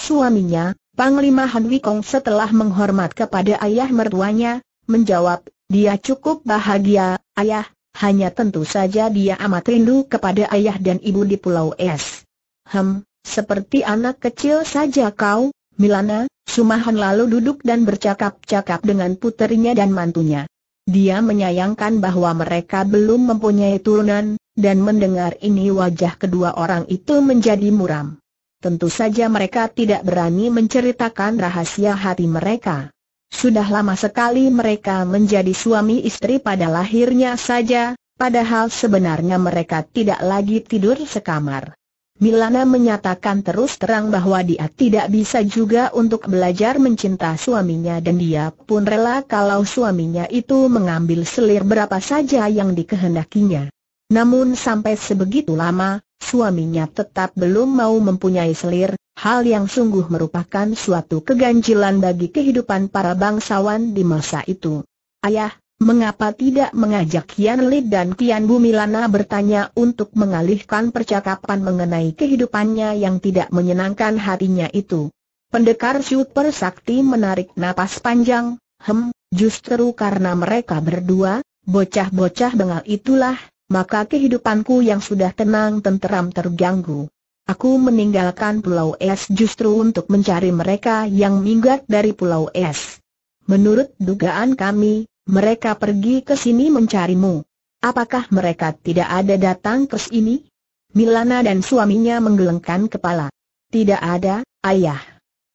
Suaminya, Panglima Han Wikong setelah menghormat kepada ayah mertuanya, menjawab, dia cukup bahagia, ayah, hanya tentu saja dia amat rindu kepada ayah dan ibu di Pulau Es. Hem, seperti anak kecil saja kau, Milana, Sumahan lalu duduk dan bercakap-cakap dengan puterinya dan mantunya. Dia menyayangkan bahwa mereka belum mempunyai turunan, dan mendengar ini wajah kedua orang itu menjadi muram. Tentu saja mereka tidak berani menceritakan rahasia hati mereka. Sudah lama sekali mereka menjadi suami istri pada lahirnya saja, padahal sebenarnya mereka tidak lagi tidur sekamar. Milana menyatakan terus terang bahwa dia tidak bisa juga untuk belajar mencinta suaminya dan dia pun rela kalau suaminya itu mengambil selir berapa saja yang dikehendakinya. Namun sampai sebegitu lama, suaminya tetap belum mau mempunyai selir, Hal yang sungguh merupakan suatu keganjilan bagi kehidupan para bangsawan di masa itu. Ayah, mengapa tidak mengajak Kian Lid dan Kian Bumilana bertanya untuk mengalihkan percakapan mengenai kehidupannya yang tidak menyenangkan hatinya itu? Pendekar Super Sakti menarik napas panjang, hem, justru karena mereka berdua, bocah-bocah bengal itulah, maka kehidupanku yang sudah tenang tenteram terganggu. Aku meninggalkan Pulau Es justru untuk mencari mereka yang minggat dari Pulau Es. Menurut dugaan kami, mereka pergi ke sini mencarimu. Apakah mereka tidak ada datang ke sini? Milana dan suaminya menggelengkan kepala. Tidak ada, ayah.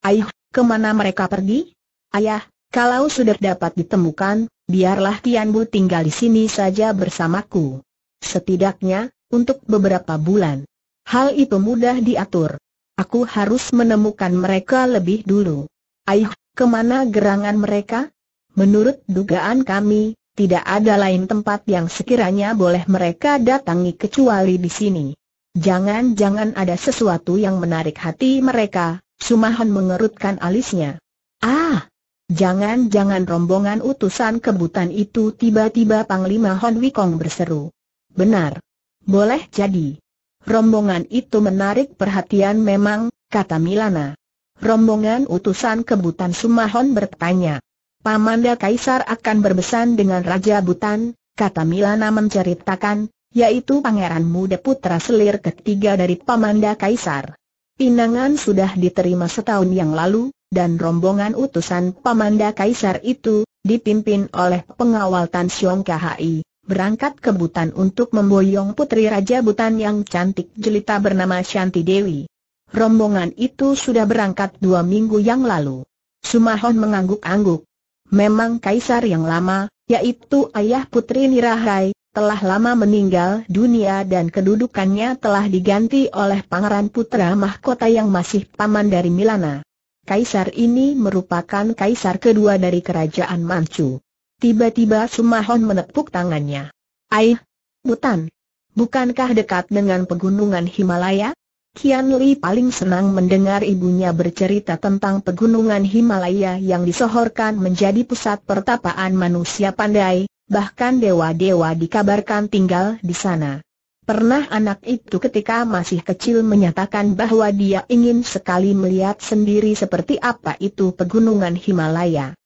Ayah, kemana mereka pergi? Ayah, kalau sudah dapat ditemukan, biarlah Tianbu tinggal di sini saja bersamaku. Setidaknya, untuk beberapa bulan. Hal itu mudah diatur. Aku harus menemukan mereka lebih dulu. Aih, kemana gerangan mereka? Menurut dugaan kami, tidak ada lain tempat yang sekiranya boleh mereka datangi kecuali di sini. Jangan-jangan ada sesuatu yang menarik hati mereka, Sumahan mengerutkan alisnya. Ah! Jangan-jangan rombongan utusan kebutan itu tiba-tiba Panglima Hon Wikong berseru. Benar. Boleh jadi. Rombongan itu menarik perhatian memang, kata Milana. Rombongan utusan kebutan Sumahon bertanya. Pamanda Kaisar akan berbesan dengan Raja Butan, kata Milana menceritakan, yaitu Pangeran Muda Putra Selir ketiga dari Pamanda Kaisar. Pinangan sudah diterima setahun yang lalu, dan rombongan utusan Pamanda Kaisar itu, dipimpin oleh pengawal Tan Siong KHI berangkat ke Butan untuk memboyong putri Raja Butan yang cantik jelita bernama Shanti Dewi. Rombongan itu sudah berangkat dua minggu yang lalu. Sumahon mengangguk-angguk. Memang kaisar yang lama, yaitu ayah putri Nirahai, telah lama meninggal dunia dan kedudukannya telah diganti oleh pangeran putra mahkota yang masih paman dari Milana. Kaisar ini merupakan kaisar kedua dari kerajaan Manchu. Tiba-tiba Sumahon menepuk tangannya. Aih, Butan. Bukankah dekat dengan pegunungan Himalaya? Kian Li paling senang mendengar ibunya bercerita tentang pegunungan Himalaya yang disohorkan menjadi pusat pertapaan manusia pandai, bahkan dewa-dewa dikabarkan tinggal di sana. Pernah anak itu ketika masih kecil menyatakan bahwa dia ingin sekali melihat sendiri seperti apa itu pegunungan Himalaya.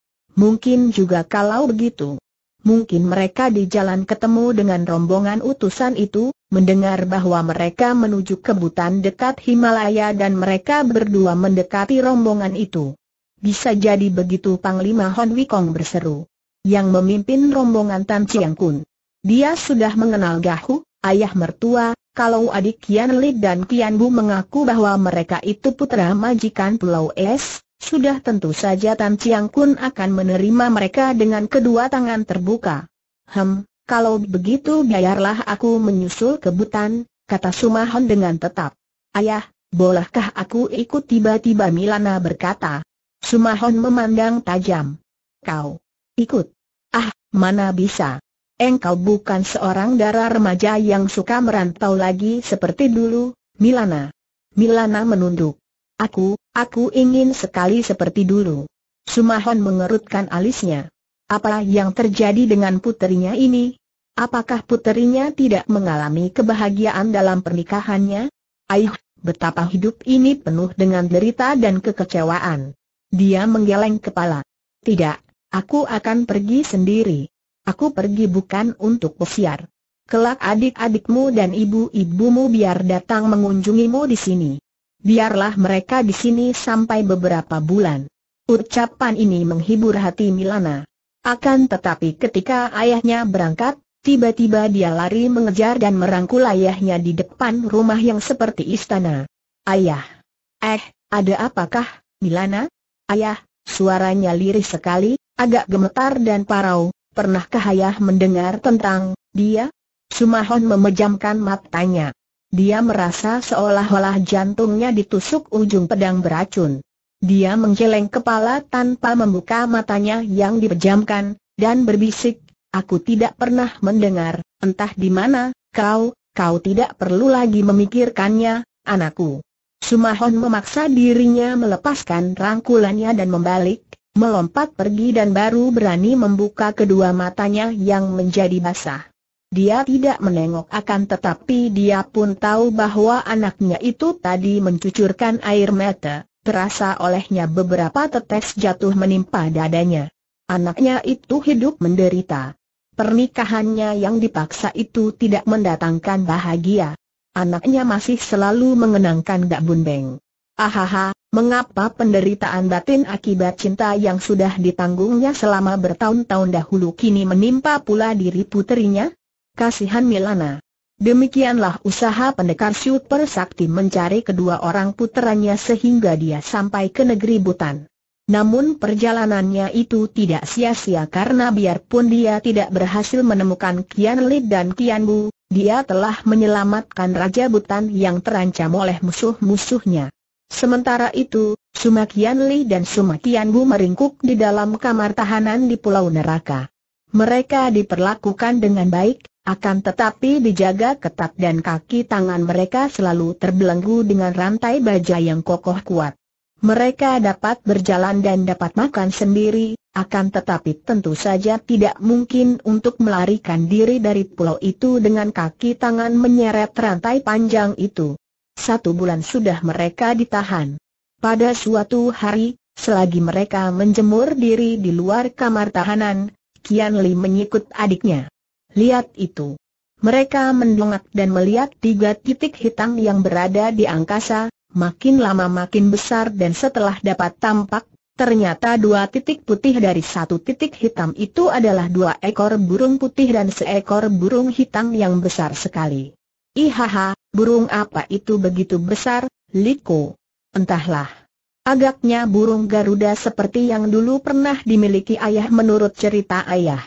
Mungkin juga kalau begitu. Mungkin mereka di jalan ketemu dengan rombongan utusan itu, mendengar bahwa mereka menuju ke dekat Himalaya dan mereka berdua mendekati rombongan itu. Bisa jadi begitu Panglima Hon Wikong berseru. Yang memimpin rombongan Tan Chiang Kun. Dia sudah mengenal Gahu, ayah mertua, kalau adik Kian Li dan Kian Bu mengaku bahwa mereka itu putra majikan Pulau Es, sudah tentu saja Tan Chiang Kun akan menerima mereka dengan kedua tangan terbuka. Hem, kalau begitu biarlah aku menyusul ke Butan, kata Sumahon dengan tetap. Ayah, bolehkah aku ikut tiba-tiba Milana berkata. Sumahon memandang tajam. Kau ikut. Ah, mana bisa. Engkau bukan seorang darah remaja yang suka merantau lagi seperti dulu, Milana. Milana menunduk. Aku, Aku ingin sekali seperti dulu. Sumahon mengerutkan alisnya. Apa yang terjadi dengan puterinya ini? Apakah puterinya tidak mengalami kebahagiaan dalam pernikahannya? Aih, betapa hidup ini penuh dengan derita dan kekecewaan. Dia menggeleng kepala. Tidak, aku akan pergi sendiri. Aku pergi bukan untuk pesiar. Kelak adik-adikmu dan ibu-ibumu biar datang mengunjungimu di sini biarlah mereka di sini sampai beberapa bulan. Ucapan ini menghibur hati Milana. Akan tetapi ketika ayahnya berangkat, tiba-tiba dia lari mengejar dan merangkul ayahnya di depan rumah yang seperti istana. Ayah! Eh, ada apakah, Milana? Ayah, suaranya lirih sekali, agak gemetar dan parau, pernahkah ayah mendengar tentang dia? Sumahon memejamkan matanya. Dia merasa seolah-olah jantungnya ditusuk ujung pedang beracun. Dia menggeleng kepala tanpa membuka matanya yang dipejamkan, dan berbisik, Aku tidak pernah mendengar, entah di mana, kau, kau tidak perlu lagi memikirkannya, anakku. Sumahon memaksa dirinya melepaskan rangkulannya dan membalik, melompat pergi dan baru berani membuka kedua matanya yang menjadi basah. Dia tidak menengok akan tetapi dia pun tahu bahwa anaknya itu tadi mencucurkan air mata, terasa olehnya beberapa tetes jatuh menimpa dadanya. Anaknya itu hidup menderita. Pernikahannya yang dipaksa itu tidak mendatangkan bahagia. Anaknya masih selalu mengenangkan Dak Bun Beng. Ahaha, mengapa penderitaan batin akibat cinta yang sudah ditanggungnya selama bertahun-tahun dahulu kini menimpa pula diri puterinya? kasihan Milana. Demikianlah usaha pendekar super sakti mencari kedua orang puteranya sehingga dia sampai ke negeri Butan. Namun perjalanannya itu tidak sia-sia karena biarpun dia tidak berhasil menemukan Kian dan Kian Bu, dia telah menyelamatkan Raja Butan yang terancam oleh musuh-musuhnya. Sementara itu, Kian Li dan Kian Bu meringkuk di dalam kamar tahanan di Pulau Neraka. Mereka diperlakukan dengan baik, akan tetapi dijaga ketat dan kaki tangan mereka selalu terbelenggu dengan rantai baja yang kokoh kuat. Mereka dapat berjalan dan dapat makan sendiri, akan tetapi tentu saja tidak mungkin untuk melarikan diri dari pulau itu dengan kaki tangan menyeret rantai panjang itu. Satu bulan sudah mereka ditahan. Pada suatu hari, selagi mereka menjemur diri di luar kamar tahanan, Kian Li menyikut adiknya. Lihat itu. Mereka mendongak dan melihat tiga titik hitam yang berada di angkasa, makin lama makin besar dan setelah dapat tampak, ternyata dua titik putih dari satu titik hitam itu adalah dua ekor burung putih dan seekor burung hitam yang besar sekali. Ihaha, burung apa itu begitu besar, Liko? Entahlah. Agaknya burung Garuda seperti yang dulu pernah dimiliki ayah menurut cerita ayah.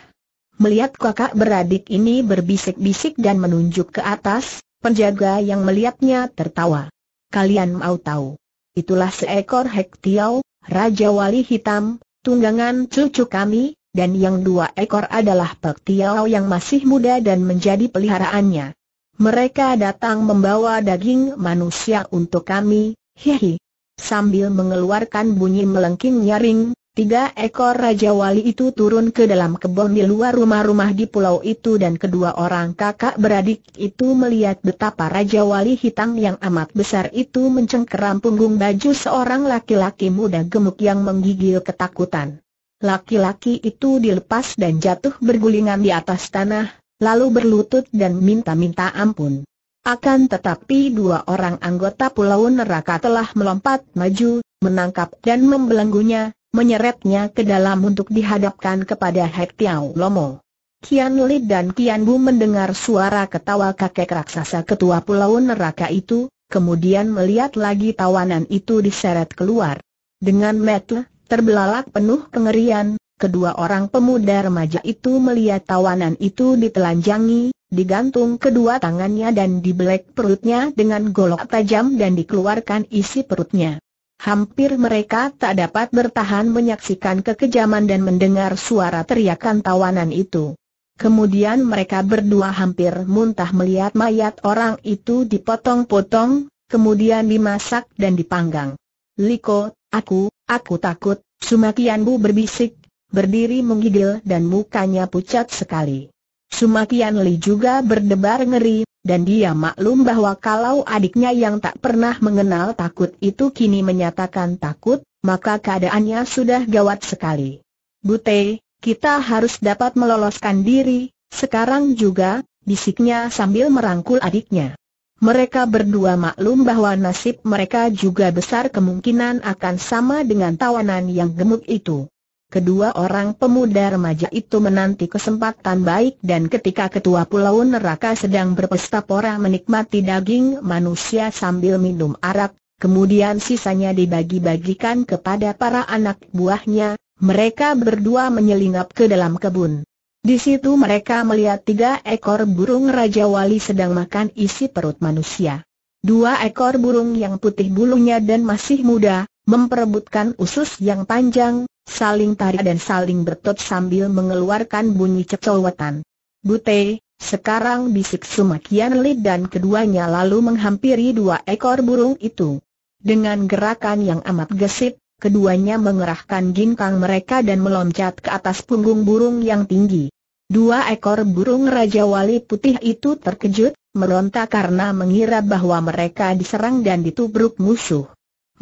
Melihat kakak beradik ini berbisik-bisik dan menunjuk ke atas, penjaga yang melihatnya tertawa. Kalian mau tahu? Itulah seekor hektiau, Raja Wali Hitam, tunggangan cucu kami, dan yang dua ekor adalah pektiau yang masih muda dan menjadi peliharaannya. Mereka datang membawa daging manusia untuk kami, hihi. Sambil mengeluarkan bunyi melengking nyaring, Tiga ekor Raja Wali itu turun ke dalam kebun di luar rumah-rumah di pulau itu dan kedua orang kakak beradik itu melihat betapa Raja Wali hitam yang amat besar itu mencengkeram punggung baju seorang laki-laki muda gemuk yang menggigil ketakutan. Laki-laki itu dilepas dan jatuh bergulingan di atas tanah, lalu berlutut dan minta-minta ampun. Akan tetapi dua orang anggota pulau neraka telah melompat maju, menangkap dan membelenggunya, menyeretnya ke dalam untuk dihadapkan kepada Hek Tiao Lomo. Kian Li dan Kian Bu mendengar suara ketawa kakek raksasa ketua pulau neraka itu, kemudian melihat lagi tawanan itu diseret keluar. Dengan metu, terbelalak penuh kengerian, kedua orang pemuda remaja itu melihat tawanan itu ditelanjangi, digantung kedua tangannya dan dibelek perutnya dengan golok tajam dan dikeluarkan isi perutnya. Hampir mereka tak dapat bertahan menyaksikan kekejaman dan mendengar suara teriakan tawanan itu. Kemudian mereka berdua hampir muntah melihat mayat orang itu dipotong-potong, kemudian dimasak dan dipanggang. Liko, aku, aku takut, Sumakianbu berbisik, berdiri menggigil dan mukanya pucat sekali. Sumakian Li juga berdebar ngeri, dan dia maklum bahwa kalau adiknya yang tak pernah mengenal takut itu kini menyatakan takut, maka keadaannya sudah gawat sekali. Bute, kita harus dapat meloloskan diri, sekarang juga, bisiknya sambil merangkul adiknya. Mereka berdua maklum bahwa nasib mereka juga besar kemungkinan akan sama dengan tawanan yang gemuk itu. Kedua orang pemuda remaja itu menanti kesempatan baik dan ketika ketua pulau neraka sedang berpesta pora menikmati daging manusia sambil minum arak, kemudian sisanya dibagi-bagikan kepada para anak buahnya, mereka berdua menyelingap ke dalam kebun. Di situ mereka melihat tiga ekor burung Raja Wali sedang makan isi perut manusia. Dua ekor burung yang putih bulunya dan masih muda, memperebutkan usus yang panjang, saling tarik dan saling bertot sambil mengeluarkan bunyi cecowetan. Bute, sekarang bisik Sumakian Lid dan keduanya lalu menghampiri dua ekor burung itu. Dengan gerakan yang amat gesit, keduanya mengerahkan ginkang mereka dan meloncat ke atas punggung burung yang tinggi. Dua ekor burung Raja Wali Putih itu terkejut, meronta karena mengira bahwa mereka diserang dan ditubruk musuh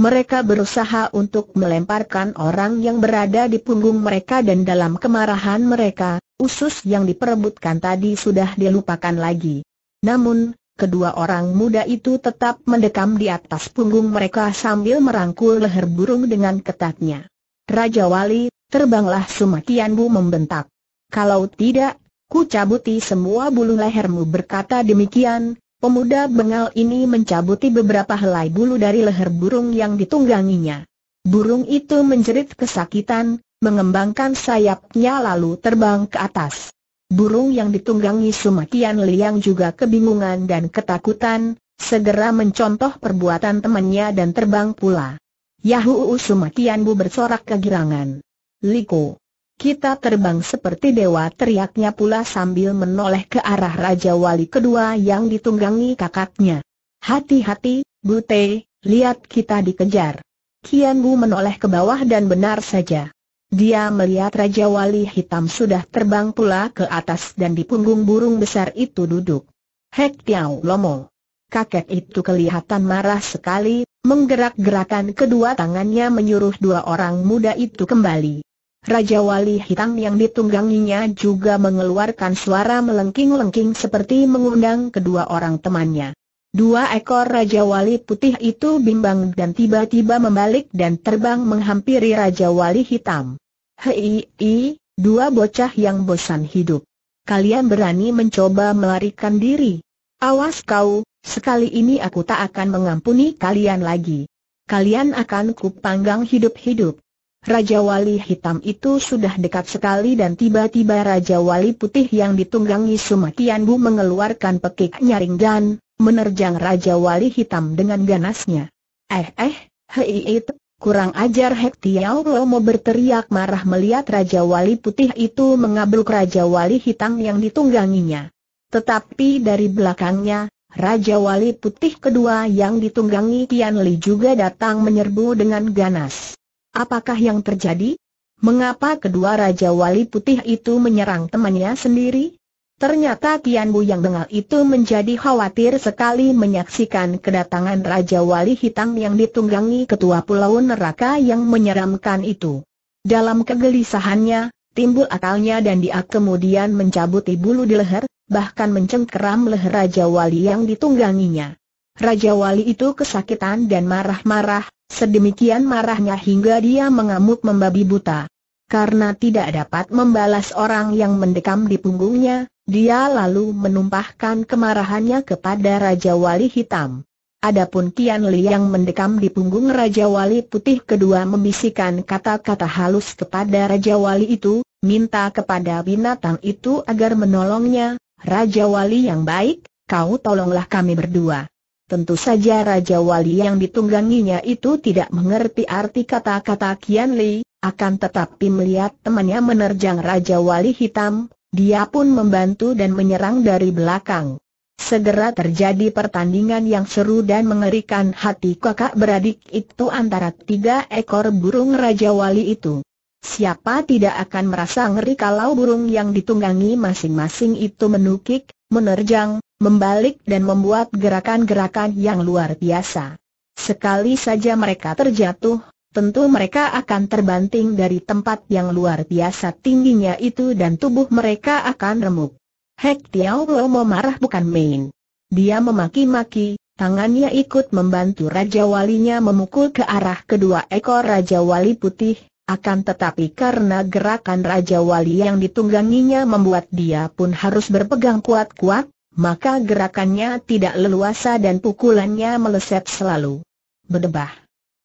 mereka berusaha untuk melemparkan orang yang berada di punggung mereka dan dalam kemarahan mereka, usus yang diperebutkan tadi sudah dilupakan lagi. Namun, kedua orang muda itu tetap mendekam di atas punggung mereka sambil merangkul leher burung dengan ketatnya. Raja Wali, terbanglah Sumatianbu membentak. Kalau tidak, ku cabuti semua bulu lehermu berkata demikian, Pemuda bengal ini mencabuti beberapa helai bulu dari leher burung yang ditungganginya. Burung itu menjerit kesakitan, mengembangkan sayapnya lalu terbang ke atas. Burung yang ditunggangi Sumakian Liang juga kebingungan dan ketakutan, segera mencontoh perbuatan temannya dan terbang pula. Yahuu Sumakian Bu bersorak kegirangan. Liko, kita terbang seperti dewa teriaknya pula sambil menoleh ke arah Raja Wali kedua yang ditunggangi kakaknya. Hati-hati, Bute, lihat kita dikejar. Kian Bu menoleh ke bawah dan benar saja. Dia melihat Raja Wali Hitam sudah terbang pula ke atas dan di punggung burung besar itu duduk. Hek Tiau Lomo. Kakek itu kelihatan marah sekali, menggerak-gerakan kedua tangannya menyuruh dua orang muda itu kembali. Raja Wali Hitam yang ditungganginya juga mengeluarkan suara melengking-lengking seperti mengundang kedua orang temannya. Dua ekor Raja Wali Putih itu bimbang dan tiba-tiba membalik dan terbang menghampiri Raja Wali Hitam. Hei, i, dua bocah yang bosan hidup. Kalian berani mencoba melarikan diri. Awas kau, sekali ini aku tak akan mengampuni kalian lagi. Kalian akan kupanggang hidup-hidup. Raja Wali Hitam itu sudah dekat sekali dan tiba-tiba Raja Wali Putih yang ditunggangi Bu mengeluarkan pekik nyaring dan menerjang Raja Wali Hitam dengan ganasnya. Eh eh, hei itu, kurang ajar Hek Tiau Lomo berteriak marah melihat Raja Wali Putih itu mengabul Raja Wali Hitam yang ditungganginya. Tetapi dari belakangnya, Raja Wali Putih kedua yang ditunggangi Tian Li juga datang menyerbu dengan ganas. Apakah yang terjadi? Mengapa kedua Raja Wali Putih itu menyerang temannya sendiri? Ternyata Tian Bu yang dengar itu menjadi khawatir sekali menyaksikan kedatangan Raja Wali Hitam yang ditunggangi ketua Pulau Neraka yang menyeramkan itu. Dalam kegelisahannya, timbul akalnya dan dia kemudian mencabut bulu di leher, bahkan mencengkeram leher Raja Wali yang ditungganginya. Raja Wali itu kesakitan dan marah-marah, Sedemikian marahnya hingga dia mengamuk membabi buta. Karena tidak dapat membalas orang yang mendekam di punggungnya, dia lalu menumpahkan kemarahannya kepada Raja Wali Hitam. Adapun Kian Li yang mendekam di punggung Raja Wali Putih kedua membisikkan kata-kata halus kepada Raja Wali itu, minta kepada binatang itu agar menolongnya, Raja Wali yang baik, kau tolonglah kami berdua. Tentu saja Raja Wali yang ditungganginya itu tidak mengerti arti kata-kata Kian Li, akan tetapi melihat temannya menerjang Raja Wali hitam, dia pun membantu dan menyerang dari belakang. Segera terjadi pertandingan yang seru dan mengerikan hati kakak beradik itu antara tiga ekor burung Raja Wali itu. Siapa tidak akan merasa ngeri kalau burung yang ditunggangi masing-masing itu menukik, menerjang, membalik dan membuat gerakan-gerakan yang luar biasa. Sekali saja mereka terjatuh, tentu mereka akan terbanting dari tempat yang luar biasa tingginya itu dan tubuh mereka akan remuk. Hek Tiao Lomo marah bukan main. Dia memaki-maki, tangannya ikut membantu Raja Walinya memukul ke arah kedua ekor Raja Wali putih, akan tetapi karena gerakan Raja Wali yang ditungganginya membuat dia pun harus berpegang kuat-kuat, maka gerakannya tidak leluasa dan pukulannya meleset selalu. Berdebah.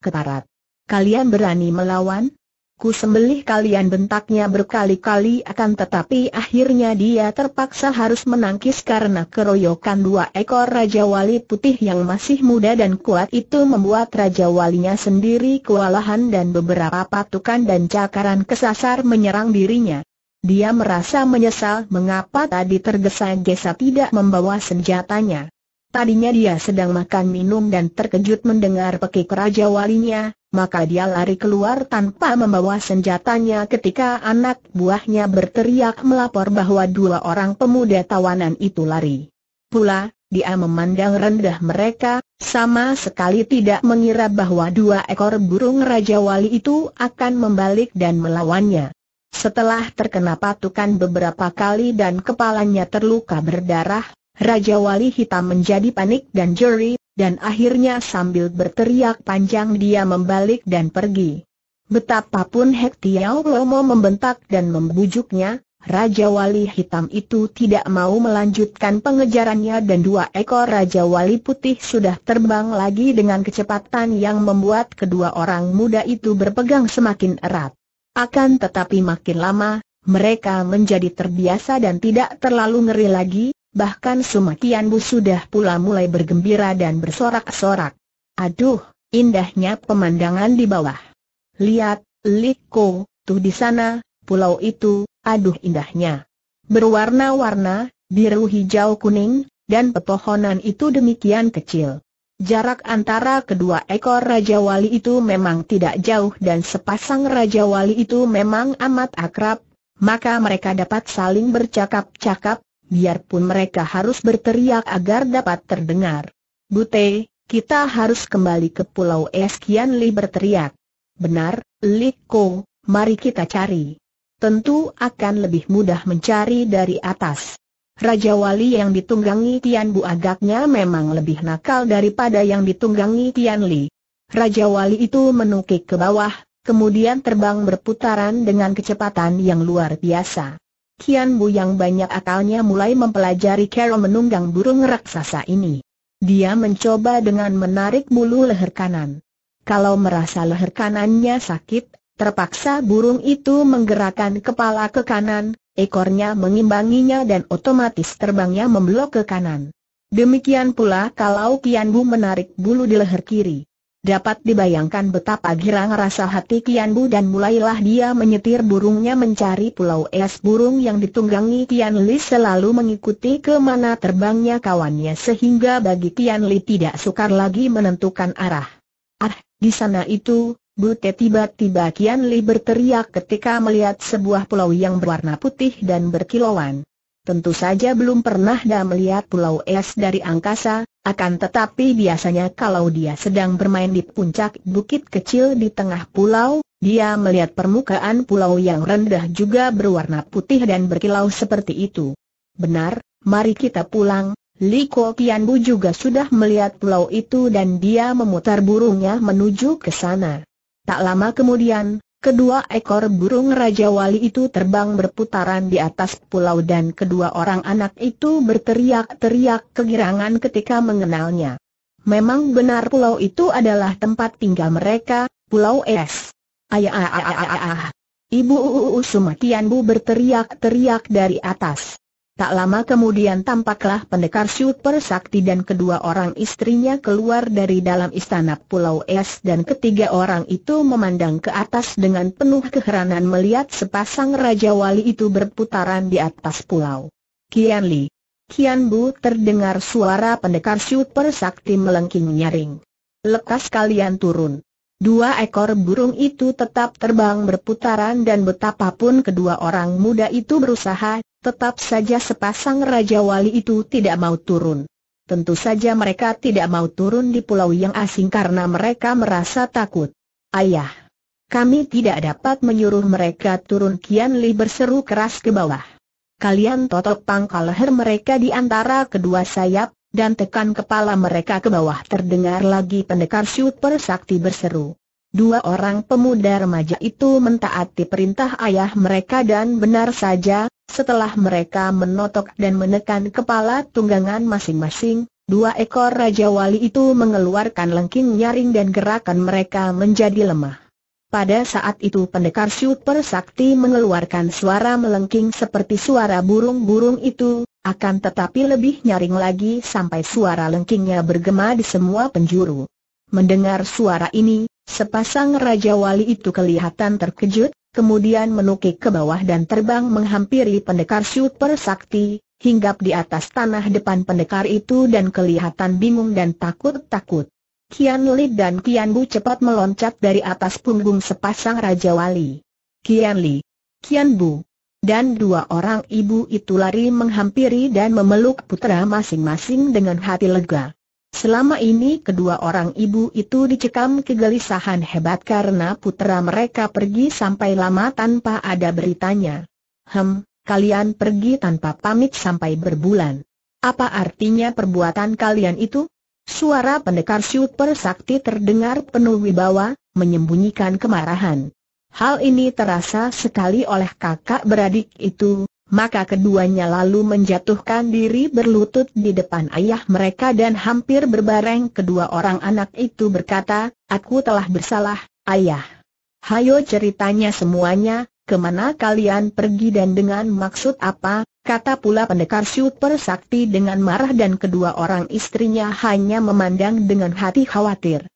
Keparat. Kalian berani melawan? Ku sembelih kalian bentaknya berkali-kali akan tetapi akhirnya dia terpaksa harus menangkis karena keroyokan dua ekor Raja Wali putih yang masih muda dan kuat itu membuat Raja Walinya sendiri kewalahan dan beberapa patukan dan cakaran kesasar menyerang dirinya. Dia merasa menyesal mengapa tadi tergesa-gesa tidak membawa senjatanya. Tadinya dia sedang makan minum dan terkejut mendengar pekik Raja Walinya, maka dia lari keluar tanpa membawa senjatanya ketika anak buahnya berteriak melapor bahwa dua orang pemuda tawanan itu lari. Pula, dia memandang rendah mereka, sama sekali tidak mengira bahwa dua ekor burung Raja Wali itu akan membalik dan melawannya. Setelah terkena patukan beberapa kali dan kepalanya terluka berdarah, Raja Wali Hitam menjadi panik dan jeri, dan akhirnya sambil berteriak panjang dia membalik dan pergi. Betapapun Hek Lomo membentak dan membujuknya, Raja Wali Hitam itu tidak mau melanjutkan pengejarannya dan dua ekor Raja Wali Putih sudah terbang lagi dengan kecepatan yang membuat kedua orang muda itu berpegang semakin erat. Akan tetapi makin lama, mereka menjadi terbiasa dan tidak terlalu ngeri lagi, bahkan Sumakian Bu sudah pula mulai bergembira dan bersorak-sorak. Aduh, indahnya pemandangan di bawah. Lihat, Liko, tuh di sana, pulau itu, aduh indahnya. Berwarna-warna, biru hijau kuning, dan pepohonan itu demikian kecil. Jarak antara kedua ekor Raja Wali itu memang tidak jauh dan sepasang Raja Wali itu memang amat akrab, maka mereka dapat saling bercakap-cakap, biarpun mereka harus berteriak agar dapat terdengar. Bute, kita harus kembali ke Pulau Es Kian Li berteriak. Benar, Li Ko, mari kita cari. Tentu akan lebih mudah mencari dari atas. Raja Wali yang ditunggangi Tian Bu agaknya memang lebih nakal daripada yang ditunggangi Tian Li. Raja Wali itu menukik ke bawah, kemudian terbang berputaran dengan kecepatan yang luar biasa. Tian Bu yang banyak akalnya mulai mempelajari cara menunggang burung raksasa ini. Dia mencoba dengan menarik bulu leher kanan. Kalau merasa leher kanannya sakit, terpaksa burung itu menggerakkan kepala ke kanan, ekornya mengimbanginya dan otomatis terbangnya memblok ke kanan. Demikian pula kalau Kian Bu menarik bulu di leher kiri. Dapat dibayangkan betapa girang rasa hati Kian Bu dan mulailah dia menyetir burungnya mencari pulau es burung yang ditunggangi Kian Li selalu mengikuti kemana terbangnya kawannya sehingga bagi Kian Li tidak sukar lagi menentukan arah. Ah, di sana itu, Bute tiba-tiba Kian Li berteriak ketika melihat sebuah pulau yang berwarna putih dan berkilauan. Tentu saja belum pernah dia melihat pulau es dari angkasa, akan tetapi biasanya kalau dia sedang bermain di puncak bukit kecil di tengah pulau, dia melihat permukaan pulau yang rendah juga berwarna putih dan berkilau seperti itu. Benar, mari kita pulang, Li Bu juga sudah melihat pulau itu dan dia memutar burungnya menuju ke sana. Tak lama kemudian, kedua ekor burung Raja Wali itu terbang berputaran di atas pulau dan kedua orang anak itu berteriak-teriak kegirangan ketika mengenalnya. Memang benar pulau itu adalah tempat tinggal mereka, Pulau Es. Ayah, ayah, ayah, ayah, ayah. Ibu Uu Sumatianbu berteriak-teriak dari atas. Tak lama kemudian tampaklah pendekar super sakti dan kedua orang istrinya keluar dari dalam istana Pulau Es dan ketiga orang itu memandang ke atas dengan penuh keheranan melihat sepasang Raja Wali itu berputaran di atas pulau. Kian Li. Kian Bu terdengar suara pendekar super sakti melengking nyaring. Lekas kalian turun. Dua ekor burung itu tetap terbang berputaran dan betapapun kedua orang muda itu berusaha, Tetap saja sepasang Raja Wali itu tidak mau turun. Tentu saja mereka tidak mau turun di pulau yang asing karena mereka merasa takut. Ayah, kami tidak dapat menyuruh mereka turun Kian Li berseru keras ke bawah. Kalian totok pangkal leher mereka di antara kedua sayap, dan tekan kepala mereka ke bawah terdengar lagi pendekar super sakti berseru. Dua orang pemuda remaja itu mentaati perintah ayah mereka dan benar saja, setelah mereka menotok dan menekan kepala tunggangan masing-masing, dua ekor Raja Wali itu mengeluarkan lengking nyaring dan gerakan mereka menjadi lemah. Pada saat itu pendekar super sakti mengeluarkan suara melengking seperti suara burung-burung itu, akan tetapi lebih nyaring lagi sampai suara lengkingnya bergema di semua penjuru. Mendengar suara ini, sepasang Raja Wali itu kelihatan terkejut, kemudian menukik ke bawah dan terbang menghampiri pendekar super sakti, hinggap di atas tanah depan pendekar itu dan kelihatan bingung dan takut-takut. Kian Li dan Kian Bu cepat meloncat dari atas punggung sepasang Raja Wali. Kian Li, Kian Bu, dan dua orang ibu itu lari menghampiri dan memeluk putra masing-masing dengan hati lega. Selama ini kedua orang ibu itu dicekam kegelisahan hebat karena putera mereka pergi sampai lama tanpa ada beritanya. Hem, kalian pergi tanpa pamit sampai berbulan. Apa artinya perbuatan kalian itu? Suara pendekar super sakti terdengar penuh wibawa, menyembunyikan kemarahan. Hal ini terasa sekali oleh kakak beradik itu, maka keduanya lalu menjatuhkan diri berlutut di depan ayah mereka dan hampir berbareng kedua orang anak itu berkata, Aku telah bersalah, ayah. Hayo ceritanya semuanya, kemana kalian pergi dan dengan maksud apa, kata pula pendekar super sakti dengan marah dan kedua orang istrinya hanya memandang dengan hati khawatir.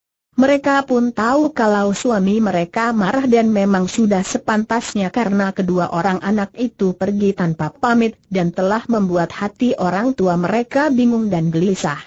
Mereka pun tahu kalau suami mereka marah dan memang sudah sepantasnya karena kedua orang anak itu pergi tanpa pamit dan telah membuat hati orang tua mereka bingung dan gelisah.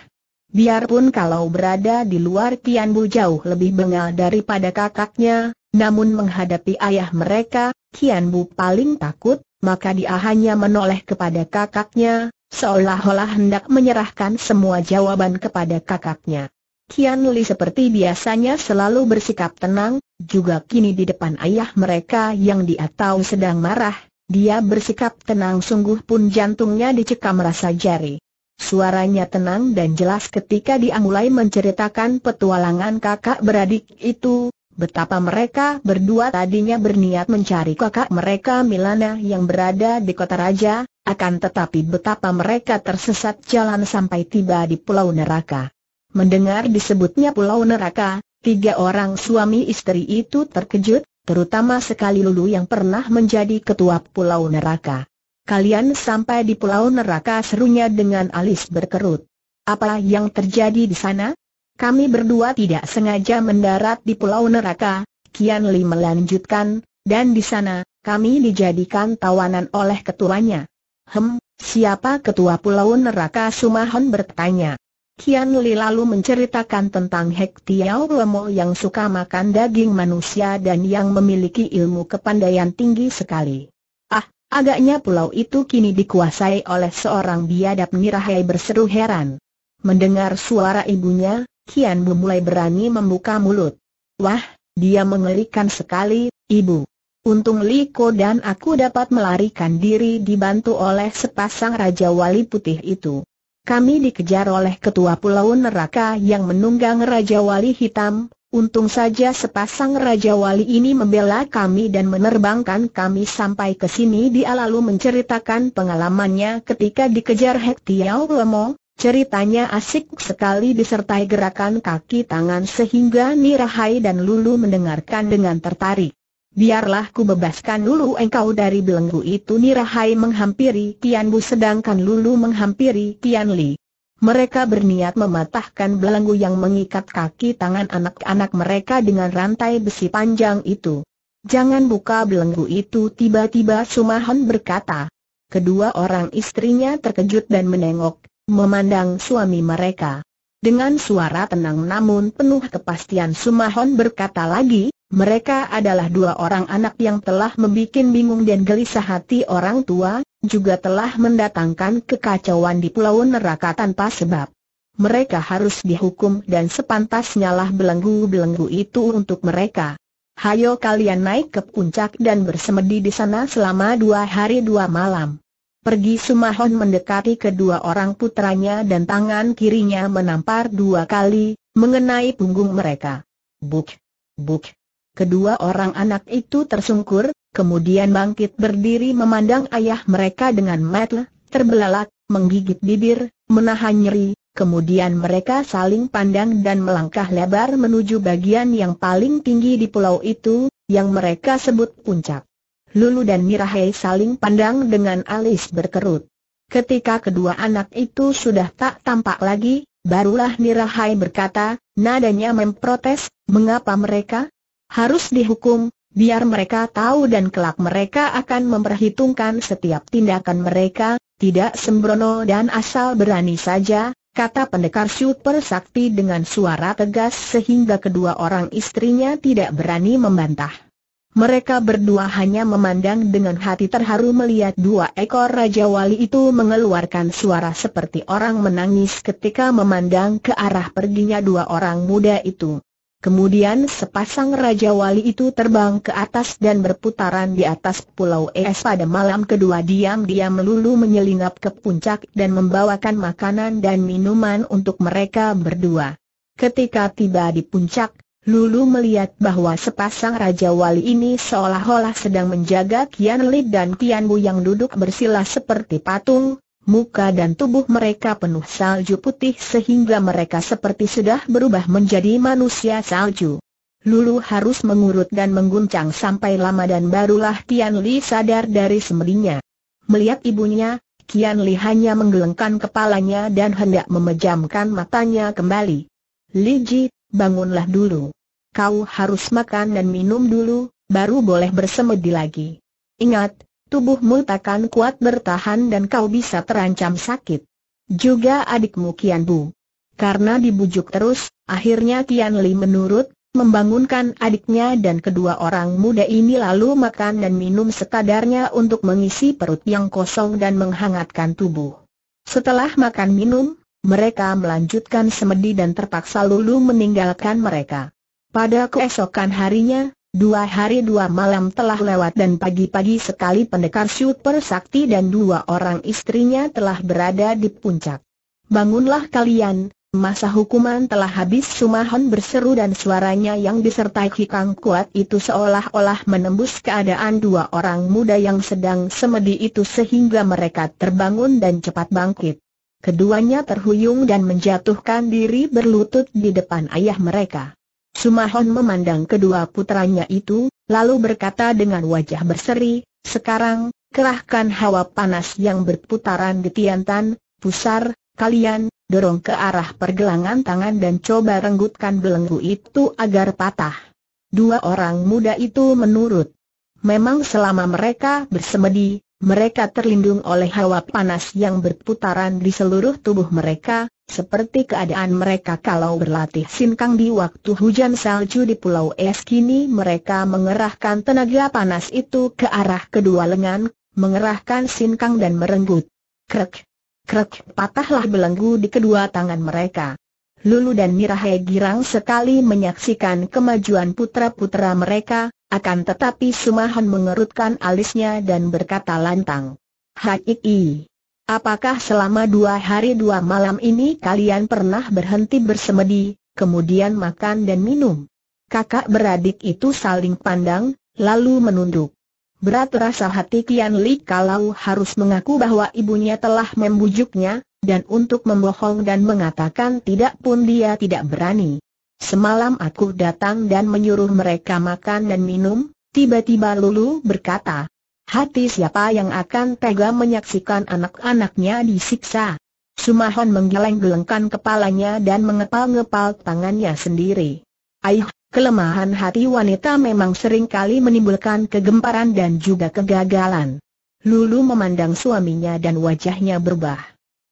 Biarpun kalau berada di luar Tian jauh lebih bengal daripada kakaknya, namun menghadapi ayah mereka, Tian paling takut, maka dia hanya menoleh kepada kakaknya, seolah-olah hendak menyerahkan semua jawaban kepada kakaknya. Kian Li seperti biasanya selalu bersikap tenang, juga kini di depan ayah mereka yang dia tahu sedang marah, dia bersikap tenang sungguh pun jantungnya dicekam rasa jari. Suaranya tenang dan jelas ketika dia mulai menceritakan petualangan kakak beradik itu, betapa mereka berdua tadinya berniat mencari kakak mereka Milana yang berada di kota raja, akan tetapi betapa mereka tersesat jalan sampai tiba di pulau neraka. Mendengar disebutnya Pulau Neraka, tiga orang suami istri itu terkejut, terutama sekali Lulu yang pernah menjadi ketua Pulau Neraka. Kalian sampai di Pulau Neraka serunya dengan alis berkerut. Apa yang terjadi di sana? Kami berdua tidak sengaja mendarat di Pulau Neraka, Kian Li melanjutkan, dan di sana, kami dijadikan tawanan oleh ketuanya. Hem, siapa ketua Pulau Neraka Sumahon bertanya. Kian Li lalu menceritakan tentang Hek Tiao Lemo yang suka makan daging manusia dan yang memiliki ilmu kepandaian tinggi sekali. Ah, agaknya pulau itu kini dikuasai oleh seorang biadab nirahai berseru heran. Mendengar suara ibunya, Kian Bu mulai berani membuka mulut. Wah, dia mengerikan sekali, ibu. Untung Liko dan aku dapat melarikan diri dibantu oleh sepasang Raja Wali Putih itu. Kami dikejar oleh ketua pulau neraka yang menunggang Raja Wali Hitam, untung saja sepasang Raja Wali ini membela kami dan menerbangkan kami sampai ke sini dia lalu menceritakan pengalamannya ketika dikejar Hek Tiao Lemo, ceritanya asik sekali disertai gerakan kaki tangan sehingga Nirahai dan Lulu mendengarkan dengan tertarik. Biarlah ku bebaskan lulu engkau dari belenggu itu Nirahai menghampiri Tian Bu sedangkan Lulu menghampiri Tian Li. Mereka berniat mematahkan belenggu yang mengikat kaki tangan anak-anak mereka dengan rantai besi panjang itu. Jangan buka belenggu itu tiba-tiba Sumahan berkata. Kedua orang istrinya terkejut dan menengok, memandang suami mereka. Dengan suara tenang namun penuh kepastian Sumahon berkata lagi, mereka adalah dua orang anak yang telah membuat bingung dan gelisah hati orang tua, juga telah mendatangkan kekacauan di pulau neraka tanpa sebab. Mereka harus dihukum dan sepantasnya lah belenggu-belenggu itu untuk mereka. Hayo kalian naik ke puncak dan bersemedi di sana selama dua hari dua malam. Pergi Sumahon mendekati kedua orang putranya dan tangan kirinya menampar dua kali, mengenai punggung mereka. Buk, buk, Kedua orang anak itu tersungkur, kemudian bangkit berdiri memandang ayah mereka dengan mata terbelalak, menggigit bibir, menahan nyeri, kemudian mereka saling pandang dan melangkah lebar menuju bagian yang paling tinggi di pulau itu, yang mereka sebut puncak. Lulu dan Mirahei saling pandang dengan alis berkerut. Ketika kedua anak itu sudah tak tampak lagi, barulah Mirahei berkata, nadanya memprotes, mengapa mereka, harus dihukum, biar mereka tahu dan kelak mereka akan memperhitungkan setiap tindakan mereka, tidak sembrono dan asal berani saja, kata pendekar super sakti dengan suara tegas sehingga kedua orang istrinya tidak berani membantah. Mereka berdua hanya memandang dengan hati terharu melihat dua ekor Raja Wali itu mengeluarkan suara seperti orang menangis ketika memandang ke arah perginya dua orang muda itu. Kemudian sepasang Raja Wali itu terbang ke atas dan berputaran di atas Pulau Es pada malam kedua diam-diam Lulu menyelinap ke puncak dan membawakan makanan dan minuman untuk mereka berdua. Ketika tiba di puncak, Lulu melihat bahwa sepasang Raja Wali ini seolah-olah sedang menjaga Kian Li dan Kian Bu yang duduk bersila seperti patung, Muka dan tubuh mereka penuh salju putih sehingga mereka seperti sudah berubah menjadi manusia salju. Lulu harus mengurut dan mengguncang sampai lama dan barulah Tian Li sadar dari semedinya. Melihat ibunya, Tian Li hanya menggelengkan kepalanya dan hendak memejamkan matanya kembali. Li Ji, bangunlah dulu. Kau harus makan dan minum dulu, baru boleh bersemedi lagi. Ingat, tubuhmu takkan kuat bertahan dan kau bisa terancam sakit. Juga adikmu Kian Bu. Karena dibujuk terus, akhirnya Tian Li menurut, membangunkan adiknya dan kedua orang muda ini lalu makan dan minum sekadarnya untuk mengisi perut yang kosong dan menghangatkan tubuh. Setelah makan minum, mereka melanjutkan semedi dan terpaksa Lulu meninggalkan mereka. Pada keesokan harinya, Dua hari dua malam telah lewat dan pagi-pagi sekali pendekar super sakti dan dua orang istrinya telah berada di puncak. Bangunlah kalian, masa hukuman telah habis Sumahon berseru dan suaranya yang disertai hikang kuat itu seolah-olah menembus keadaan dua orang muda yang sedang semedi itu sehingga mereka terbangun dan cepat bangkit. Keduanya terhuyung dan menjatuhkan diri berlutut di depan ayah mereka. Sumahon memandang kedua putranya itu, lalu berkata dengan wajah berseri, sekarang, kerahkan hawa panas yang berputaran di Tiantan, pusar, kalian, dorong ke arah pergelangan tangan dan coba renggutkan belenggu itu agar patah. Dua orang muda itu menurut. Memang selama mereka bersemedi, mereka terlindung oleh hawa panas yang berputaran di seluruh tubuh mereka, seperti keadaan mereka kalau berlatih sinkang di waktu hujan salju di Pulau Es kini mereka mengerahkan tenaga panas itu ke arah kedua lengan, mengerahkan sinkang dan merenggut. Krek, krek, patahlah belenggu di kedua tangan mereka. Lulu dan Mirahe girang sekali menyaksikan kemajuan putra-putra mereka, akan tetapi Sumahan mengerutkan alisnya dan berkata lantang. Hai, Apakah selama dua hari dua malam ini kalian pernah berhenti bersemedi, kemudian makan dan minum? Kakak beradik itu saling pandang, lalu menunduk. Berat rasa hati Kian Li kalau harus mengaku bahwa ibunya telah membujuknya, dan untuk membohong dan mengatakan tidak pun dia tidak berani. Semalam aku datang dan menyuruh mereka makan dan minum, tiba-tiba Lulu berkata, Hati siapa yang akan tega menyaksikan anak-anaknya disiksa? Sumahon menggeleng-gelengkan kepalanya dan mengepal-ngepal tangannya sendiri. Aih, kelemahan hati wanita memang sering kali menimbulkan kegemparan dan juga kegagalan. Lulu memandang suaminya dan wajahnya berubah.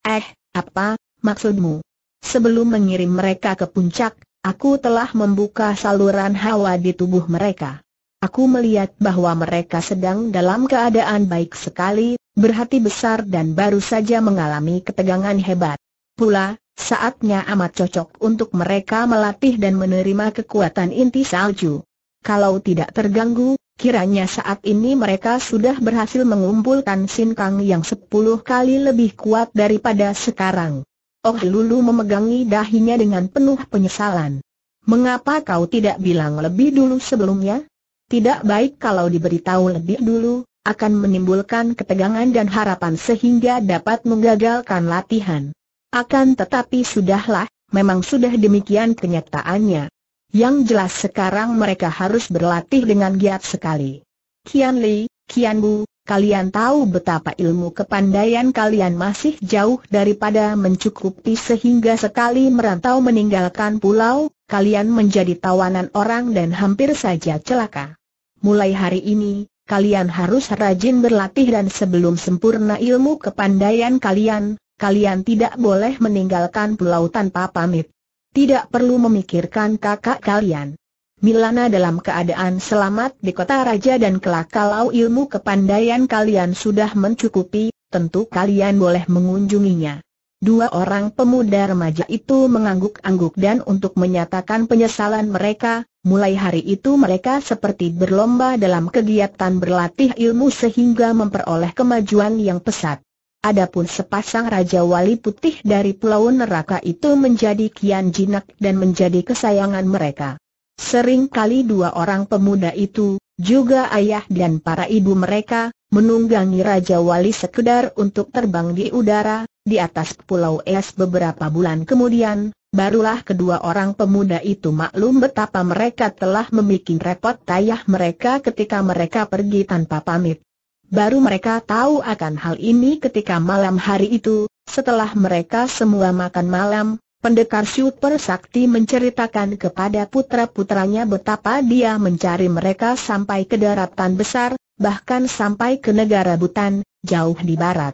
Eh, apa maksudmu? Sebelum mengirim mereka ke puncak, aku telah membuka saluran hawa di tubuh mereka. Aku melihat bahwa mereka sedang dalam keadaan baik sekali, berhati besar dan baru saja mengalami ketegangan hebat. Pula, saatnya amat cocok untuk mereka melatih dan menerima kekuatan inti salju. Kalau tidak terganggu, kiranya saat ini mereka sudah berhasil mengumpulkan sinkang yang sepuluh kali lebih kuat daripada sekarang. Oh Lulu memegangi dahinya dengan penuh penyesalan. Mengapa kau tidak bilang lebih dulu sebelumnya? Tidak baik kalau diberitahu lebih dulu, akan menimbulkan ketegangan dan harapan sehingga dapat menggagalkan latihan. Akan tetapi sudahlah, memang sudah demikian kenyataannya. Yang jelas sekarang mereka harus berlatih dengan giat sekali. Kian Li, Kian Bu, kalian tahu betapa ilmu kepandaian kalian masih jauh daripada mencukupi sehingga sekali merantau meninggalkan pulau, kalian menjadi tawanan orang dan hampir saja celaka mulai hari ini, kalian harus rajin berlatih dan sebelum sempurna ilmu kepandaian kalian, kalian tidak boleh meninggalkan pulau tanpa pamit. Tidak perlu memikirkan kakak kalian. Milana dalam keadaan selamat di kota raja dan kelak kalau ilmu kepandaian kalian sudah mencukupi, tentu kalian boleh mengunjunginya. Dua orang pemuda remaja itu mengangguk-angguk dan untuk menyatakan penyesalan mereka, Mulai hari itu mereka seperti berlomba dalam kegiatan berlatih ilmu sehingga memperoleh kemajuan yang pesat. Adapun sepasang Raja Wali Putih dari Pulau Neraka itu menjadi kian jinak dan menjadi kesayangan mereka. Sering kali dua orang pemuda itu, juga ayah dan para ibu mereka, menunggangi Raja Wali sekedar untuk terbang di udara, di atas pulau es beberapa bulan kemudian, Barulah kedua orang pemuda itu maklum betapa mereka telah membuat repot tayah mereka ketika mereka pergi tanpa pamit. Baru mereka tahu akan hal ini ketika malam hari itu, setelah mereka semua makan malam, pendekar super sakti menceritakan kepada putra-putranya betapa dia mencari mereka sampai ke daratan besar, bahkan sampai ke negara Butan, jauh di barat.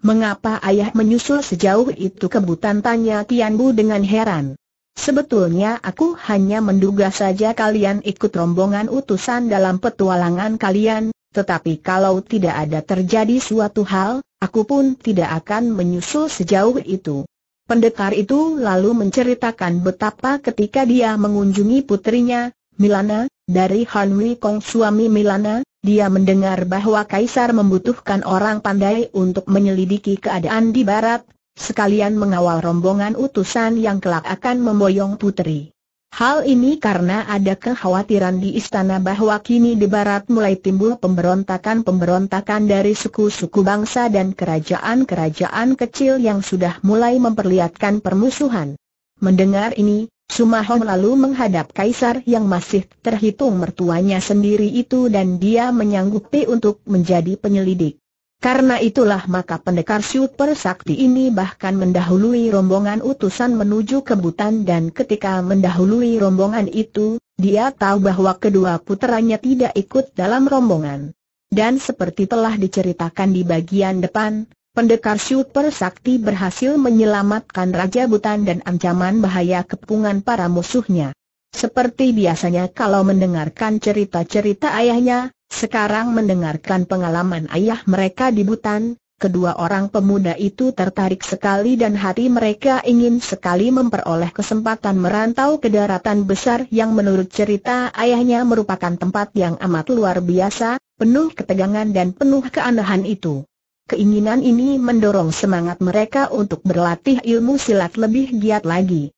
Mengapa ayah menyusul sejauh itu kebutan tanya Bu dengan heran. Sebetulnya aku hanya menduga saja kalian ikut rombongan utusan dalam petualangan kalian, tetapi kalau tidak ada terjadi suatu hal, aku pun tidak akan menyusul sejauh itu. Pendekar itu lalu menceritakan betapa ketika dia mengunjungi putrinya, Milana, dari Han Kong suami Milana, dia mendengar bahwa Kaisar membutuhkan orang pandai untuk menyelidiki keadaan di barat, sekalian mengawal rombongan utusan yang kelak akan memboyong putri. Hal ini karena ada kekhawatiran di istana bahwa kini di barat mulai timbul pemberontakan-pemberontakan dari suku-suku bangsa dan kerajaan-kerajaan kecil yang sudah mulai memperlihatkan permusuhan. Mendengar ini, Sumahon lalu menghadap kaisar yang masih terhitung mertuanya sendiri itu dan dia menyanggupi untuk menjadi penyelidik. Karena itulah maka pendekar super sakti ini bahkan mendahului rombongan utusan menuju ke Butan dan ketika mendahului rombongan itu, dia tahu bahwa kedua puteranya tidak ikut dalam rombongan. Dan seperti telah diceritakan di bagian depan, pendekar super sakti berhasil menyelamatkan Raja Butan dan ancaman bahaya kepungan para musuhnya. Seperti biasanya kalau mendengarkan cerita-cerita ayahnya, sekarang mendengarkan pengalaman ayah mereka di Butan, kedua orang pemuda itu tertarik sekali dan hati mereka ingin sekali memperoleh kesempatan merantau ke daratan besar yang menurut cerita ayahnya merupakan tempat yang amat luar biasa, penuh ketegangan dan penuh keanehan itu. Keinginan ini mendorong semangat mereka untuk berlatih ilmu silat lebih giat lagi.